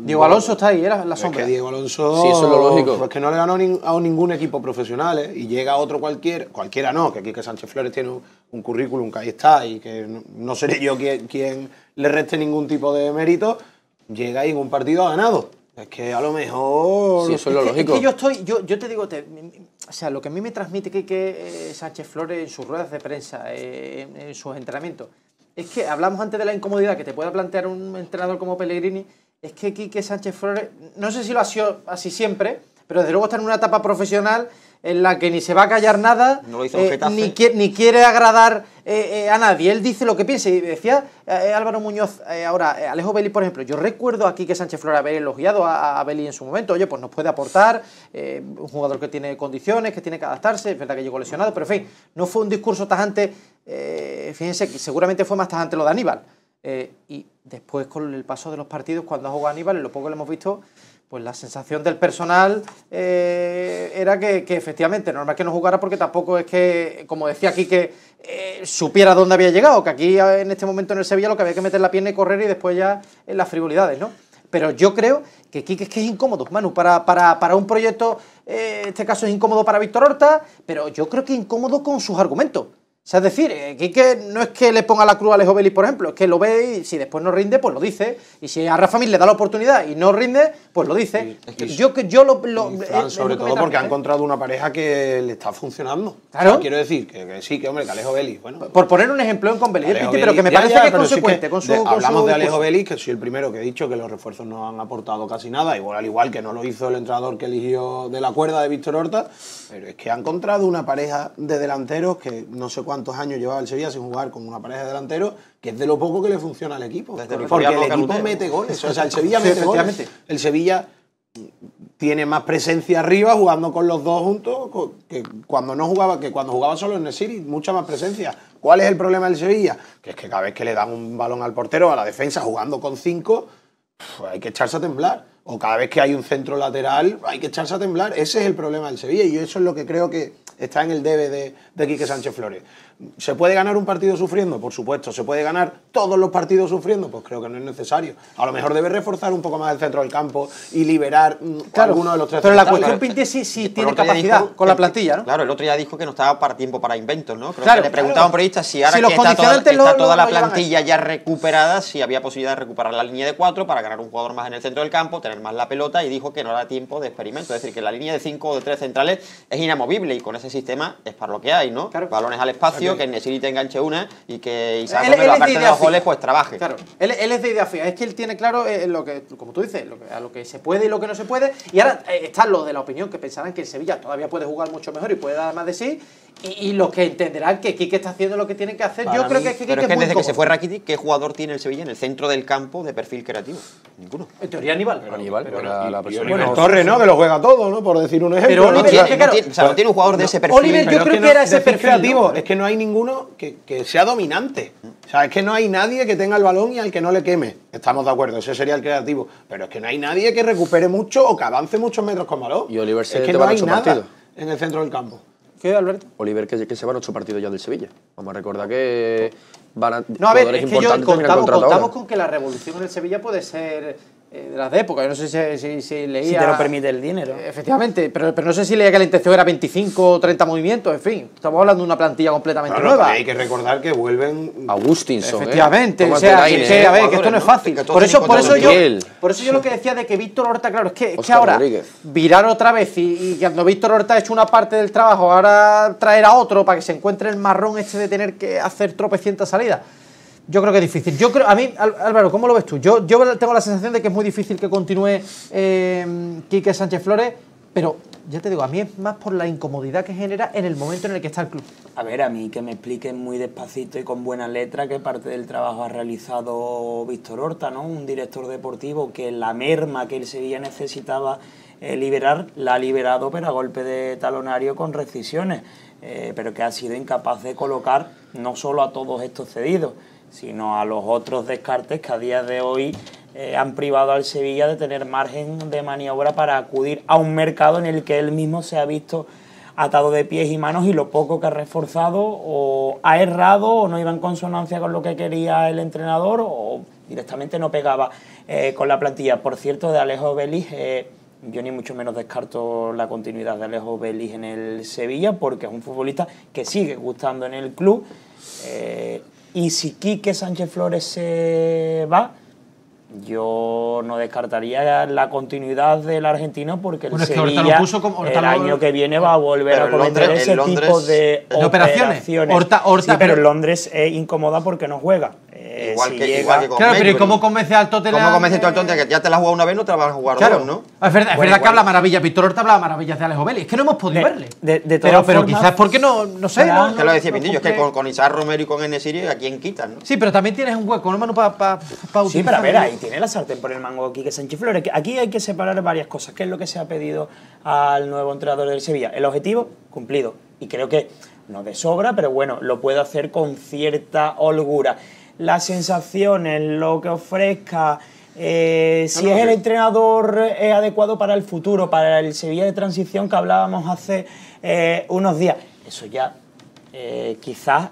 Diego Alonso está ahí, era la sombra. Es que Diego Alonso. Sí, eso es lo lógico. Pues que no le ganó a ningún equipo profesional ¿eh? y llega otro cualquier, cualquiera no, que aquí que Sánchez Flores tiene un, currículum que ahí está y que no, no seré yo quien, quien le reste ningún tipo de mérito, llega y en un partido ha ganado. Es que a lo mejor... eso es lo lógico. yo estoy, yo, te digo, o sea, lo que a mí me transmite que, que eh, Sánchez Flores en sus ruedas de prensa, eh, en, sus entrenamientos, es que hablamos antes de la incomodidad que te pueda plantear un entrenador como Pellegrini, es que Quique Sánchez Flores, no sé si lo ha sido así siempre, pero desde luego está en una etapa profesional en la que ni se va a callar nada, eh, ni, ni, quiere agradar eh, eh, a nadie. Él dice lo que piensa. Y decía Álvaro Muñoz, ahora, Alejo beli por ejemplo, yo recuerdo aquí que Sánchez Flores había elogiado a, a en su momento. Oye, pues nos puede aportar, un jugador que tiene condiciones, que tiene que adaptarse, es verdad que llegó lesionado, pero en fin, no fue un discurso tajante, fíjense que seguramente fue más tajante lo de Aníbal. y después con el paso de los partidos, cuando ha jugado Aníbal, lo poco que lo hemos visto, pues la sensación del personal eh, era que, efectivamente, normal que no jugara porque tampoco es que, como decía aquí, que eh, supiera dónde había llegado, que aquí eh, en este momento en el Sevilla lo que había que meter la pierna y correr y después ya en las frivolidades, ¿no? Pero yo creo que Quique es que es incómodo, Manu, para, para, un proyecto, en este caso es incómodo para Víctor Horta, pero yo creo que incómodo con sus argumentos es decir, eh, que no es que le ponga la cruz a Alejo Vélez, por ejemplo, es que lo ve y si después no rinde, pues lo dice. Y si a Rafa Mil le da la oportunidad y no rinde, pues lo dice. que yo, lo... Eh, sobre todo porque ha encontrado una pareja que le está funcionando. Claro. quiero decir que, sí, que hombre, que Alejo Vélez... Por poner un ejemplo en conveniente, pero que me parece que es consecuente. hablamos de Alejo Vélez, que soy el primero que he dicho que los refuerzos no han aportado casi nada, igual al igual que no lo hizo el entrenador que eligió de la cuerda de Víctor Horta, pero es que ha encontrado una pareja de delanteros que no sé cuánto tantos años llevaba el Sevilla sin jugar con una pareja de delantero, que es de lo poco que le funciona al equipo. porque el equipo mete goles. O sea, el Sevilla mete goles. El Sevilla tiene más presencia arriba jugando con los dos juntos que cuando no jugaba, que cuando jugaba solo en el City, mucha más presencia. ¿Cuál es el problema del Sevilla? Que es que cada vez que le dan un balón al portero, a la defensa, jugando con cinco, pues hay que echarse a temblar. O cada vez que hay un centro lateral, hay que echarse a temblar. Ese es el problema del Sevilla y eso es lo que creo que está en el debe de, de Quique Sánchez Flores. ¿Se puede ganar un partido sufriendo? Por supuesto. ¿Se puede ganar todos los partidos sufriendo? Pues creo que no es necesario. A lo mejor debe reforzar un poco más el centro del campo y liberar mm, alguno de los tres. Pero la cuestión pinte sí, tiene capacidad con la plantilla, ¿no? Claro, el otro ya dijo que no estaba para tiempo para inventos, ¿no? Creo que le preguntaban si ahora que está toda, la plantilla ya recuperada, si había posibilidad de recuperar la línea de cuatro para ganar un jugador más en el centro del campo, tener más la pelota y dijo que no era tiempo de experimento. Es decir, que la línea de cinco o de tres centrales es inamovible y con ese sistema es para lo que hay, ¿no? Balones al espacio que el enganche una y que Isabel aparte de, los goles, pues trabaje. Claro, él, es de idea fija. Es que él tiene claro eh, lo que, como tú dices, lo que, a lo que se puede y lo que no se puede. Y ahora eh, están los de la opinión, que pensarán que el Sevilla todavía puede jugar mucho mejor y puede dar más de sí y, los que entenderán que Quique está haciendo lo que tiene que hacer, yo creo que Quique pero es que, desde que se fue Rakitic, ¿qué jugador tiene el Sevilla en el centro del campo de perfil creativo? Ninguno. En teoría Aníbal. Pero, Aníbal, pero, la, persona bueno, Torre, ¿no? Que lo juega todo, ¿no? Por decir un ejemplo. Pero Oliver, ¿no? es que, tiene, o sea, no tiene un jugador de ese perfil. Oliver, yo creo que, era ese perfil creativo. Es que no hay ninguno que, que sea dominante. O sea, es que no hay nadie que tenga el balón y al que no le queme. Estamos de acuerdo, ese sería el creativo. Pero es que no hay nadie que recupere mucho o que avance muchos metros con balón. Y Oliver se es que no hay en el centro del campo. ¿Qué, Alberto? Oliver, que, se van ocho partido ya del Sevilla. Vamos a recordar que van a. No, a ver, es que yo contamos, contamos con que la revolución en el Sevilla puede ser eh, de las épocas época. Yo no sé si, si, leía. Si te lo permite el dinero. Efectivamente, pero, pero, no sé si leía que la intención era 25 o 30 movimientos, en fin. Estamos hablando de una plantilla completamente nueva. Hay que recordar que vuelven. Agustinson. Efectivamente, o sea, ¿eh? que, a que esto no es fácil. Por eso, por eso, yo, por eso yo lo que decía de que Víctor Horta, claro, es que, ahora virar otra vez y, y, cuando Víctor Horta ha hecho una parte del trabajo, ahora traer a otro para que se encuentre el marrón este de tener que hacer tropecientas salidas. Yo creo que es difícil. Yo creo, a mí, Álvaro, ¿cómo lo ves tú? Yo, yo tengo la sensación de que es muy difícil que continúe em, Quique Sánchez Flores, pero ya te digo, a mí es más por la incomodidad que genera en el momento en el que está el club. A ver, a mí que me expliquen muy despacito y con buena letra que parte del trabajo ha realizado Víctor Horta, ¿no? Un director deportivo que la merma que él Sevilla necesitaba eh, liberar la ha liberado, pero a golpe de talonario con rescisiones, eh, pero que ha sido incapaz de colocar no solo a todos estos cedidos, sino a los otros descartes que a día de hoy eh, han privado al Sevilla de tener margen de maniobra para acudir a un mercado en el que él mismo se ha visto atado de pies y manos y lo poco que ha reforzado o ha errado o no iba en consonancia con lo que quería el entrenador o directamente no pegaba eh, con la plantilla. Por cierto, de Alejo Belis, eh, yo ni mucho menos descarto la continuidad de Alejo Belis en el Sevilla porque es un futbolista que sigue gustando en el club. Y si Quique Sánchez Flores se va, yo no descartaría la continuidad del argentino porque el el año que viene va a volver a cometer Londres, ese tipo de, operaciones. pero, pero, Londres es incómoda porque no juega. Eh, igual, que, que, con Claro, pero ¿y cómo convence al Tottenham? ¿Cómo convence al Tottenham que ya te la ha jugado una vez, no te la vas a jugar claro. dos, no? Es verdad, que habla maravilla, Víctor Horta habla maravillas de Alejo Vélez, es que no hemos podido verle. De, pero, quizás porque no, no sé. no, te lo decía Pintillo, es que con, con Romero y con Enesirio, ¿a quién quitan? No? Sí, pero también tienes un hueco, no para pa, pa Sí, pero a ver, ahí tiene la sartén por el mango aquí, que Sánchez Flores. Aquí hay que separar varias cosas, ¿Qué es lo que se ha pedido al nuevo entrenador del Sevilla. El objetivo, cumplido. Y creo que no de sobra, pero bueno, lo puedo hacer con cierta holgura las sensaciones, lo que ofrezca, eh, si es el entrenador eh, adecuado para el futuro, para el Sevilla de transición que hablábamos hace eh, unos días. Eso ya quizás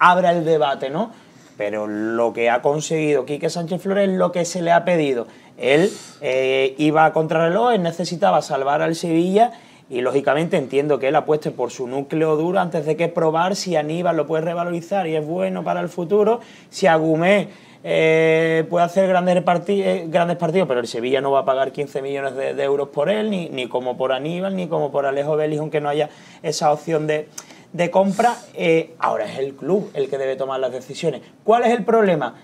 abra el debate, ¿no? Pero lo que ha conseguido Quique Sánchez Flores es lo que se le ha pedido. Él iba a contrarreloj, necesitaba salvar al Sevilla y lógicamente entiendo que él apueste por su núcleo duro antes de que probar si Aníbal lo puede revalorizar y es bueno para el futuro, si Agumé eh, puede hacer grandes, partidos, eh, grandes partidos, pero el Sevilla no va a pagar 15 millones de, euros por él, ni, como por Aníbal, ni como por Alejo Vélez, aunque no haya esa opción de, compra. Eh, ahora es el club el que debe tomar las decisiones. ¿Cuál es el problema?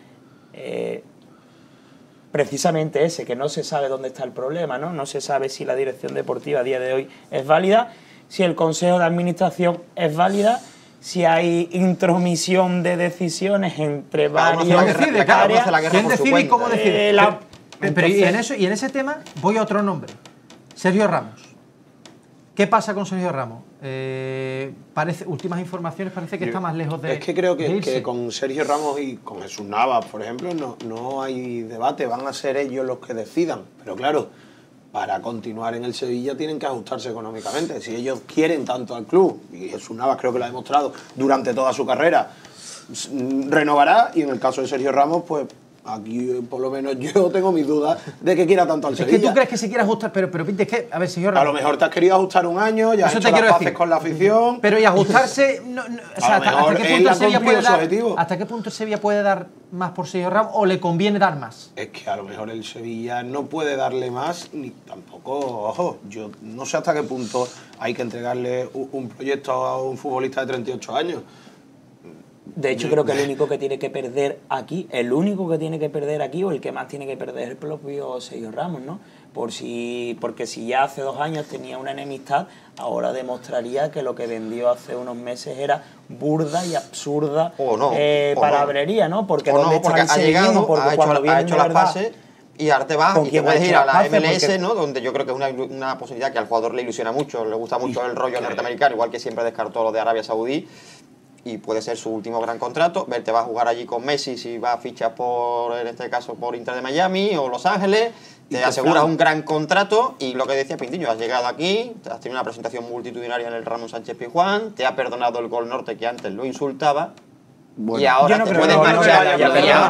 precisamente ese, que no se sabe dónde está el problema, ¿no? No se sabe si la dirección deportiva a día de hoy es válida, si el consejo de administración es válida, si hay intromisión de decisiones entre varios. varias ¿Quién decide y cómo decide? Eh, la... en eso, y en ese tema voy a otro nombre, Sergio Ramos. ¿Qué pasa con Sergio Ramos? Eh, parece, últimas informaciones parece que está más lejos de. Es que creo que, con Sergio Ramos y con Jesús Navas, por ejemplo, no, no hay debate, van a ser ellos los que decidan. Pero claro, para continuar en el Sevilla tienen que ajustarse económicamente. Si ellos quieren tanto al club, y Jesús Navas creo que lo ha demostrado durante toda su carrera, mm, renovará y en el caso de Sergio Ramos, pues aquí por lo menos yo tengo mis dudas de que quiera tanto al Sevilla. Es que tú crees que se quiere ajustar, pero, pero es que, a ver, señor... a lo mejor te has querido ajustar un año, ya has hecho las con la afición... Pero y ajustarse... o sea, hasta, qué punto Sevilla puede dar, ¿Hasta qué punto Sevilla puede dar más por señor Ramos o le conviene dar más? Es que a lo mejor el Sevilla no puede darle más, ni tampoco... Ojo, yo no sé hasta qué punto hay que entregarle un, un proyecto a un futbolista de 38 años. De hecho, creo que el único que tiene que perder aquí, el único que tiene que perder aquí, o el que más tiene que perder es el propio Sergio Ramos, ¿no? Por si, porque si ya hace dos años tenía una enemistad, ahora demostraría que lo que vendió hace unos meses era burda y absurda o no, ¿no? Porque ha llegado, hecho, ha las y arte y te puedes ir a la MLS, ¿no? Donde yo creo que es una, posibilidad que al jugador le ilusiona mucho, le gusta mucho el rollo norteamericano, igual que siempre descartó lo de Arabia Saudí y puede ser su último gran contrato. Verte va a jugar allí con Messi si va a fichar por, en este caso, por Inter de Miami o Los Ángeles. Te aseguras un gran contrato y lo que decía Pintiño, has llegado aquí, has tenido una presentación multitudinaria en el Ramón Sánchez Pijuán, te ha perdonado el gol norte que antes lo insultaba y ahora no te puedes marchar.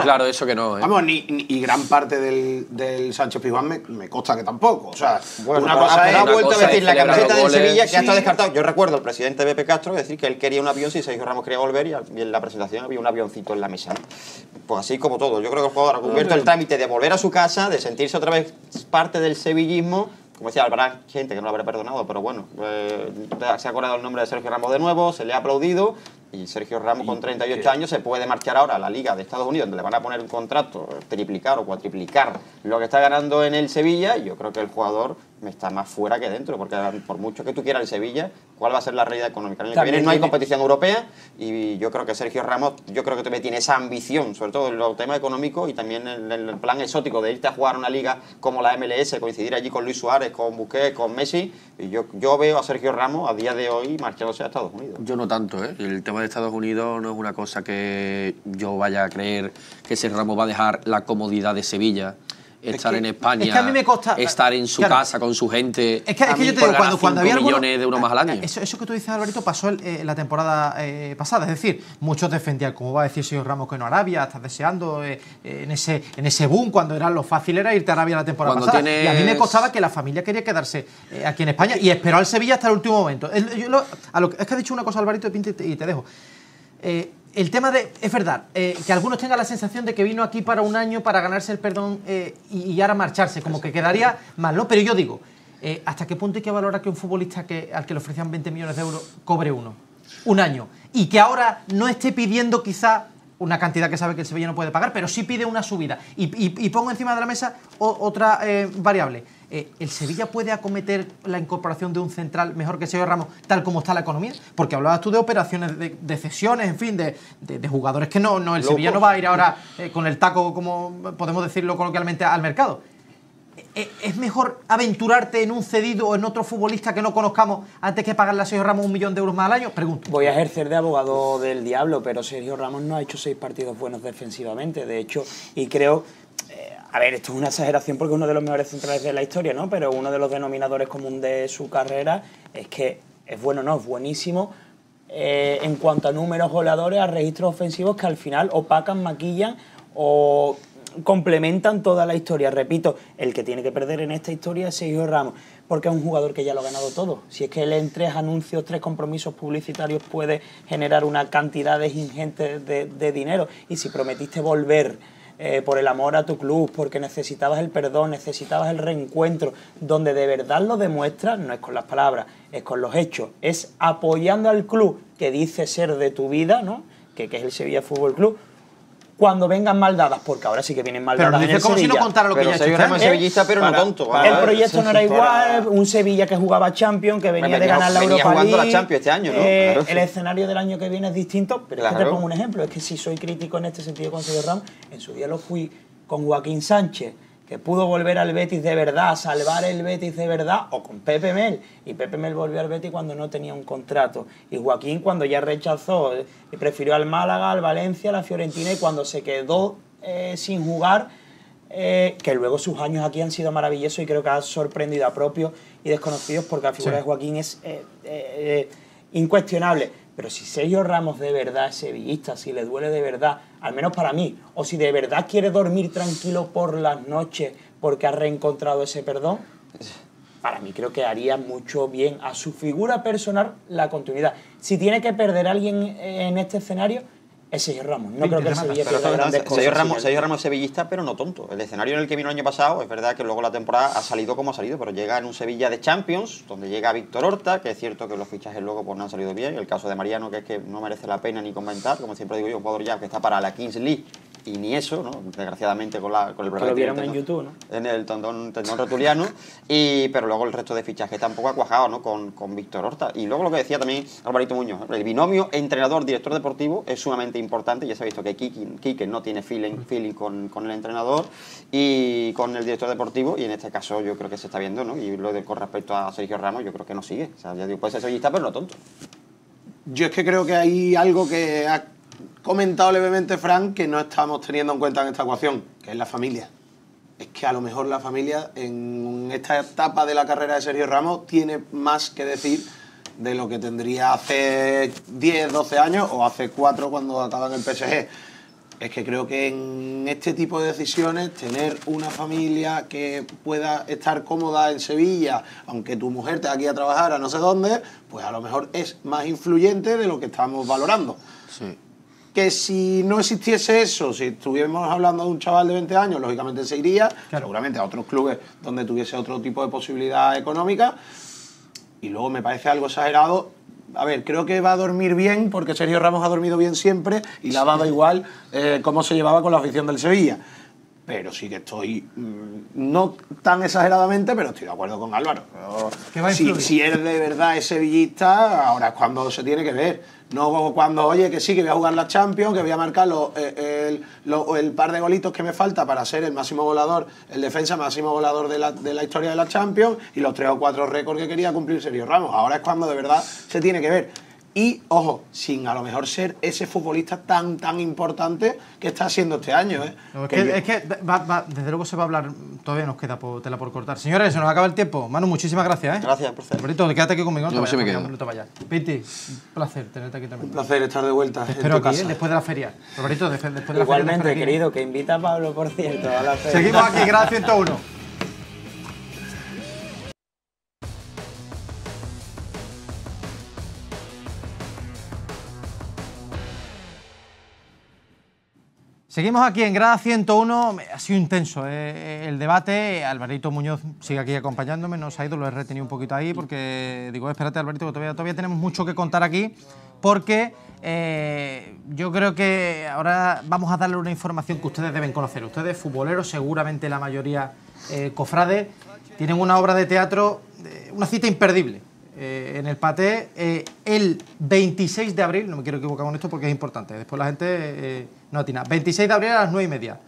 claro, eso que no. ¿eh? Vamos, ni, y gran parte del, del Sánchez Pizjuán me, me, consta que tampoco. O sea, una cosa es. Ha vuelto a decir la camiseta del Sevilla que ya descartado. Yo recuerdo al presidente Pepe Castro decir que él quería un avión si Sergio Ramos quería volver y, en la presentación había un avioncito en la mesa. Pues así como todo. Yo creo que el jugador ha cumplido el trámite de volver a su casa, de sentirse otra vez parte del sevillismo como decía, habrá gente que no lo habrá perdonado, pero bueno, eh, se ha acordado el nombre de Sergio Ramos de nuevo, se le ha aplaudido y Sergio Ramos con 38 años se puede marchar ahora a la Liga de Estados Unidos, donde le van a poner un contrato, triplicar o cuatriplicar lo que está ganando en el Sevilla, yo creo que el jugador ...me está más fuera que dentro, porque por mucho que tú quieras el Sevilla, ¿cuál va a ser la realidad económica? no hay competición europea y yo creo que Sergio Ramos, yo creo que también tiene esa ambición, sobre todo en los temas económicos y también en el plan exótico de irte a jugar una liga como la MLS, coincidir allí con Luis Suárez, con Busquets, con Messi. Y yo, yo veo a Sergio Ramos a día de hoy marchándose a Estados Unidos. Yo no tanto, ¿eh? El tema de Estados Unidos no es una cosa que yo vaya a creer que Sergio Ramos va a dejar la comodidad de Sevilla estar en España, a mí me estar en su casa con su gente. Es que, yo te digo, cuando, había millones de uno más al ah, año. Eso, que tú dices, Alvarito, pasó en eh, la temporada eh, pasada. Es decir, muchos defendían, como va a decir señor Ramos, que no Arabia, estás deseando eh, en, ese, en ese boom, cuando era lo fácil era irte a Arabia la temporada pasada. Y a mí me costaba que la familia quería quedarse aquí en España y esperó al Sevilla hasta el último momento. es que he dicho una cosa, Alvarito, y te, y te dejo el tema de, es verdad, eh, que algunos tengan la sensación de que vino aquí para un año para ganarse el perdón eh, y, ahora marcharse, como que quedaría mal, ¿no? Pero yo digo, eh, ¿hasta qué punto hay que valorar que un futbolista al que le ofrecían 20 millones de euros cobre uno? Un año. Y que ahora no esté pidiendo quizá una cantidad que sabe que el Sevilla no puede pagar, pero sí pide una subida. y pongo encima de la mesa otra variable eh, ¿El Sevilla puede acometer la incorporación de un central mejor que Sergio Ramos, tal como está la economía? Porque hablabas tú de operaciones, de, cesiones, en fin, de, jugadores que no, no el Sevilla no va a ir ahora eh, con el taco, como podemos decirlo coloquialmente, al mercado. Eh, ¿Es mejor aventurarte en un cedido o en otro futbolista que no conozcamos antes que pagarle a Sergio Ramos un millón de euros más al año? Pregunto. Voy a ejercer de abogado del diablo, pero Sergio Ramos no ha hecho seis partidos buenos defensivamente, de hecho, y creo a ver, esto es una exageración porque es uno de los mejores centrales de la historia, ¿no? Pero uno de los denominadores comunes de su carrera es que es bueno, no, es buenísimo eh, en cuanto a números goleadores, a registros ofensivos que al final opacan, maquillan o complementan toda la historia. Repito, el que tiene que perder en esta historia es Sergio Ramos, porque es un jugador que ya lo ha ganado todo. Si es que él en tres anuncios, tres compromisos publicitarios puede generar una cantidad ingente de, de dinero. Y si prometiste volver eh, por el amor a tu club, porque necesitabas el perdón, necesitabas el reencuentro, donde de verdad lo demuestras, no es con las palabras, es con los hechos, es apoyando al club que dice ser de tu vida, ¿no? que, que es el Sevilla Fútbol Club, cuando vengan maldadas, porque ahora sí que vienen maldadas. Pero Es como si no contara lo que pero ya Sevilla es sevillista, pero no el proyecto no era igual, un Sevilla que jugaba Champions, que venía, de ganar la Europa jugando la Champions este año, ¿no? Eh, el escenario del año que viene es distinto, pero te pongo un ejemplo. Es que si soy crítico en este sentido con Sergio Ram, en su día lo fui con Joaquín Sánchez que pudo volver al Betis de verdad, salvar el Betis de verdad, o con Pepe Mel. Y Pepe Mel volvió al Betis cuando no tenía un contrato. Y Joaquín cuando ya rechazó, eh, y prefirió al Málaga, al Valencia, a la Fiorentina y cuando se quedó eh, sin jugar, eh, que luego sus años aquí han sido maravillosos y creo que ha sorprendido a propios y desconocidos porque la figura de Joaquín es incuestionable. Pero si Sergio Ramos de verdad es sevillista, si le duele de verdad al menos para mí, o si de verdad quiere dormir tranquilo por las noches porque ha reencontrado ese perdón, para mí creo que haría mucho bien a su figura personal la continuidad. Si tiene que perder a alguien en este escenario, es Ramos, no creo que el Sevilla grandes cosas. Ramos, sevillista, pero no tonto. El escenario en el que vino el año pasado, es verdad que luego la temporada ha salido como ha salido, pero llega en un Sevilla de Champions, donde llega Víctor Horta, que es cierto que los fichajes luego pues, no han salido bien. El caso de Mariano, que es que no merece la pena ni comentar, como siempre digo yo, un jugador ya que está para la Kings League y ni eso, ¿no? desgraciadamente con, la, con el problema lo vieron en YouTube, ¿no? En el tendón, tendón rotuliano, y, pero luego el resto de fichaje tampoco ha cuajado ¿no? con, con Víctor Horta. Y luego lo que decía también Alvarito Muñoz, el binomio entrenador-director deportivo es sumamente importante, ya se ha visto que Kike no tiene feeling, mm. feeling con, el entrenador y con el director deportivo, y en este caso yo creo que se está viendo, ¿no? y lo de, con respecto a Sergio Ramos yo creo que no sigue, o sea, ya digo, puede ser está pero no tonto. Yo es que creo que hay algo que ha comentado levemente, Frank, que no estamos teniendo en cuenta en esta ecuación, que es la familia. Es que a lo mejor la familia en esta etapa de la carrera de Sergio Ramos tiene más que decir de lo que tendría hace 10, 12 años o hace 4 cuando estaba en el PSG. Es que creo que en este tipo de decisiones, tener una familia que pueda estar cómoda en Sevilla, aunque tu mujer te aquí a trabajar a no sé dónde, pues a lo mejor es más influyente de lo que estamos valorando. Sí que si no existiese eso, si estuviéramos hablando de un chaval de 20 años, lógicamente se iría, seguramente a otros clubes donde tuviese otro tipo de posibilidad económica. Y luego me parece algo exagerado a ver, creo que va a dormir bien porque Sergio Ramos ha dormido bien siempre y la ha igual eh, cómo se llevaba con la afición del Sevilla pero sí que estoy, mm, no tan exageradamente, pero estoy de acuerdo con Álvaro. Si, si, de verdad ese villista, ahora es cuando se tiene que ver. No cuando, oye, que sí, que voy a jugar la Champions, que voy a marcar eh, el, par de golitos que me falta para ser el máximo volador, el defensa máximo volador de la, de la historia de la Champions y los tres o cuatro récords que quería cumplir Sergio Ramos. Ahora es cuando de verdad se tiene que ver. Y ojo, sin a lo mejor ser ese futbolista tan, tan importante que está siendo este año. ¿eh? es que, va, desde luego se va a hablar, todavía nos queda por, tela por cortar. Señores, se nos acaba el tiempo. Manu, muchísimas gracias. ¿eh? Gracias, ser. Roberto, quédate aquí conmigo. No, no, vayas, no Piti, un placer tenerte aquí también. Un placer estar de vuelta. en tu aquí, ¿eh? casa. después de la feria. Roberto, después de la Igualmente, feria. Igualmente, querido, que invita a Pablo, por cierto, a la feria. Seguimos aquí, gracias. 101. Seguimos aquí en grada 101, ha sido intenso eh, eh, el debate, Alvarito Muñoz sigue aquí acompañándome, nos ha ido, lo he retenido un poquito ahí porque digo, espérate Alvarito, todavía, todavía tenemos mucho que contar aquí porque eh, yo creo que ahora vamos a darle una información que ustedes deben conocer, ustedes futboleros, seguramente la mayoría cofrades, tienen una obra de teatro, una cita imperdible, eh, en el Pate, eh, el 26 de abril, no me quiero equivocar con esto porque es importante, después la gente eh, no atina, 26 de abril a las 9 y media,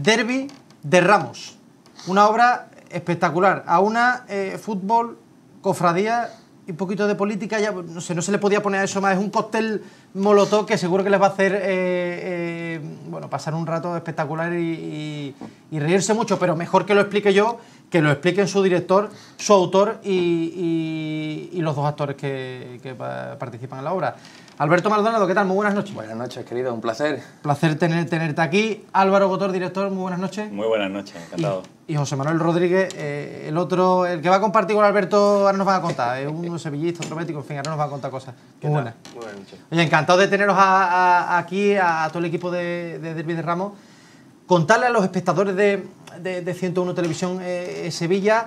Derby de Ramos, una obra espectacular, a una fútbol cofradía y un poquito de política, ya no sé, no se le podía poner a eso más. Es un cóctel molotov que seguro que les va a hacer eh, eh, bueno, pasar un rato espectacular y, reírse mucho, pero mejor que lo explique yo, que lo expliquen su director, su autor y, los dos actores que, que participan en la obra. Alberto Maldonado, ¿qué tal? Muy buenas noches. Buenas noches, querido, un placer. Placer tener, tenerte aquí. Álvaro Gotor, director, muy buenas noches. Muy buenas noches, encantado. Y, José Manuel Rodríguez, eh, el otro, el que va a compartir con Alberto, ahora nos va a contar. Es un sevillista, otro mético, en fin, ahora nos va a contar cosas. Muy buenas. Muy buenas noches. Oye, encantado de teneros aquí, a, todo el equipo de, Derby de Ramos. Contarle a los espectadores de, 101 Televisión eh, eh, Sevilla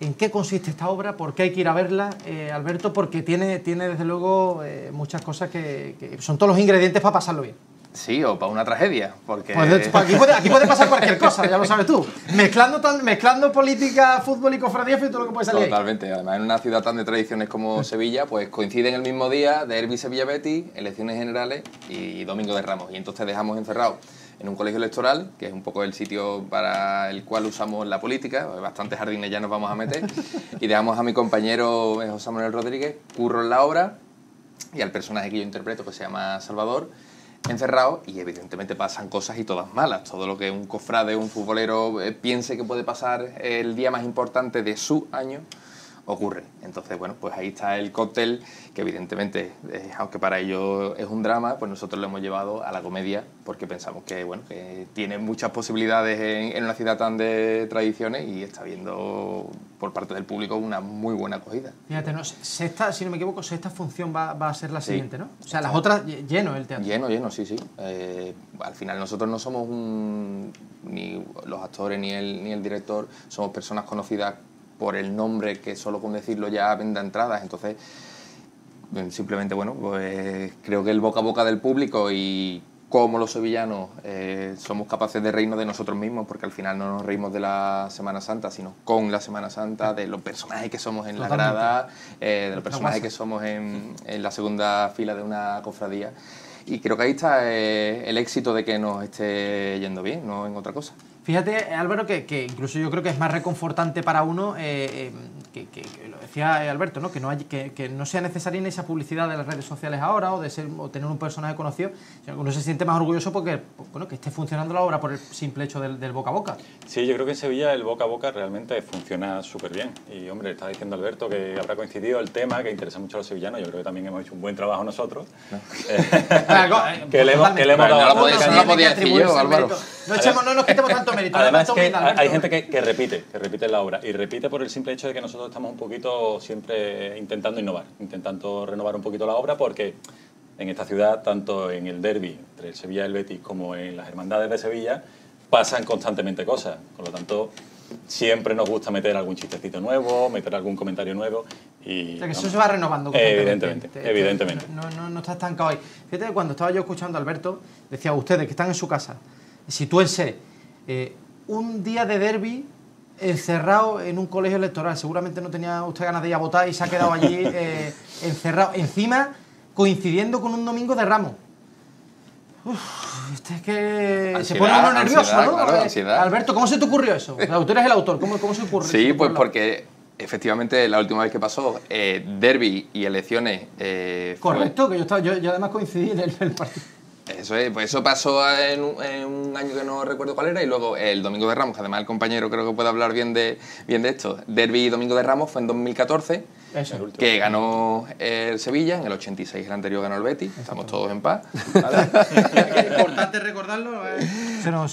en qué consiste esta obra, por qué hay que ir a verla, eh, Alberto, porque tiene, tiene desde luego eh, muchas cosas que son todos los ingredientes para pasarlo bien. Sí, o para una tragedia, porque... Pues pues aquí, puede, pasar cualquier cosa, ya lo sabes tú. Mezclando, mezclando política, fútbol y cofradía, todo lo que puede salir Totalmente, además en una ciudad tan de tradiciones como Sevilla, pues coinciden el mismo día de Sevilla-Betis, elecciones generales y Domingo de Ramos. Y entonces dejamos encerrado en un colegio electoral, que es un poco el sitio para el cual usamos la política, bastantes jardines ya nos vamos a meter, y dejamos a mi compañero eh, José Manuel Rodríguez, curro en la obra, y al personaje que yo interpreto, que se llama Salvador, encerrado y evidentemente pasan cosas y todas malas. Todo lo que un cofrade, un futbolero eh, piense que puede pasar el día más importante de su año, ocurre. Entonces, bueno, pues ahí está el cóctel, que evidentemente, eh, aunque para ellos es un drama, pues nosotros lo hemos llevado a la comedia, porque pensamos que, bueno, que tiene muchas posibilidades en, una ciudad tan de tradiciones y está viendo por parte del público una muy buena acogida. Fíjate, no, si no me equivoco, esta función va, a ser la siguiente, ¿no? O sea, las otras lleno el teatro. Lleno, lleno, sí, sí. Eh, al final nosotros no somos un, ni los actores ni el, ni el director, somos personas conocidas por el nombre que solo con decirlo ya venda entradas. Entonces, mm, simplemente, bueno, pues creo que el boca a boca del público y cómo los sevillanos eh, somos capaces de reírnos de nosotros mismos, porque al final no nos reímos de la Semana Santa, sino con la Semana Santa, de los personajes que somos en la grada, eh, de los personajes que somos en, la segunda fila de una cofradía. Y creo que ahí está eh, el éxito de que nos esté yendo bien, no en otra cosa. Fíjate, Álvaro, que, que, incluso yo creo que es más reconfortante para uno eh, eh, que, que, eh, Alberto, ¿no? Que, no hay, que, no sea necesaria esa publicidad de las redes sociales ahora o de ser, tener un personaje conocido, sino que uno se siente más orgulloso porque pues, que esté funcionando la obra por el simple hecho del, boca a boca. Sí, yo creo que en Sevilla el boca a boca realmente funciona súper bien. Y hombre, está diciendo Alberto que habrá coincidido el tema que interesa mucho a los sevillanos, yo creo que también hemos hecho un buen trabajo nosotros. Eh, que le hemos, dado... No, podía decir yo, No, nos quitemos tanto mérito. hay gente que repite, que repite la obra y repite por el simple hecho de que nosotros estamos un poquito siempre intentando innovar, intentando renovar un poquito la obra porque en esta ciudad, tanto en el derby entre el Sevilla y el Betis como en las hermandades de Sevilla, pasan constantemente cosas. Por lo tanto, siempre nos gusta meter algún chistecito nuevo, meter algún comentario nuevo. o sea, que eso se va renovando. Evidentemente, evidentemente. no, no, no está estancado ahí. Fíjate, cuando estaba yo escuchando a Alberto, decía, ustedes que están en su casa, Sitúense eh, un día de derby encerrado en un colegio electoral. Seguramente no tenía usted ganas de ir a votar y se ha quedado allí eh, encerrado. Encima, coincidiendo con un domingo de ramo. Uf, usted es que se pone uno nervioso, ¿no? Eh, Alberto, ¿cómo se te ocurrió eso? El autor es el autor, ¿cómo, cómo se ocurrió? Sí, pues porque efectivamente la última vez que pasó, eh, derby y elecciones. Correcto, que yo, estaba, yo, además coincidí en el partido. Eso pues eso pasó en un, año que no recuerdo cuál era y luego el Domingo de Ramos, además el compañero creo que puede hablar bien de, bien de esto. Derby y Domingo de Ramos fue en 2014, que ganó el Sevilla, en el 86 el anterior ganó el Betis, estamos todos en paz. importante recordarlo. ¿eh?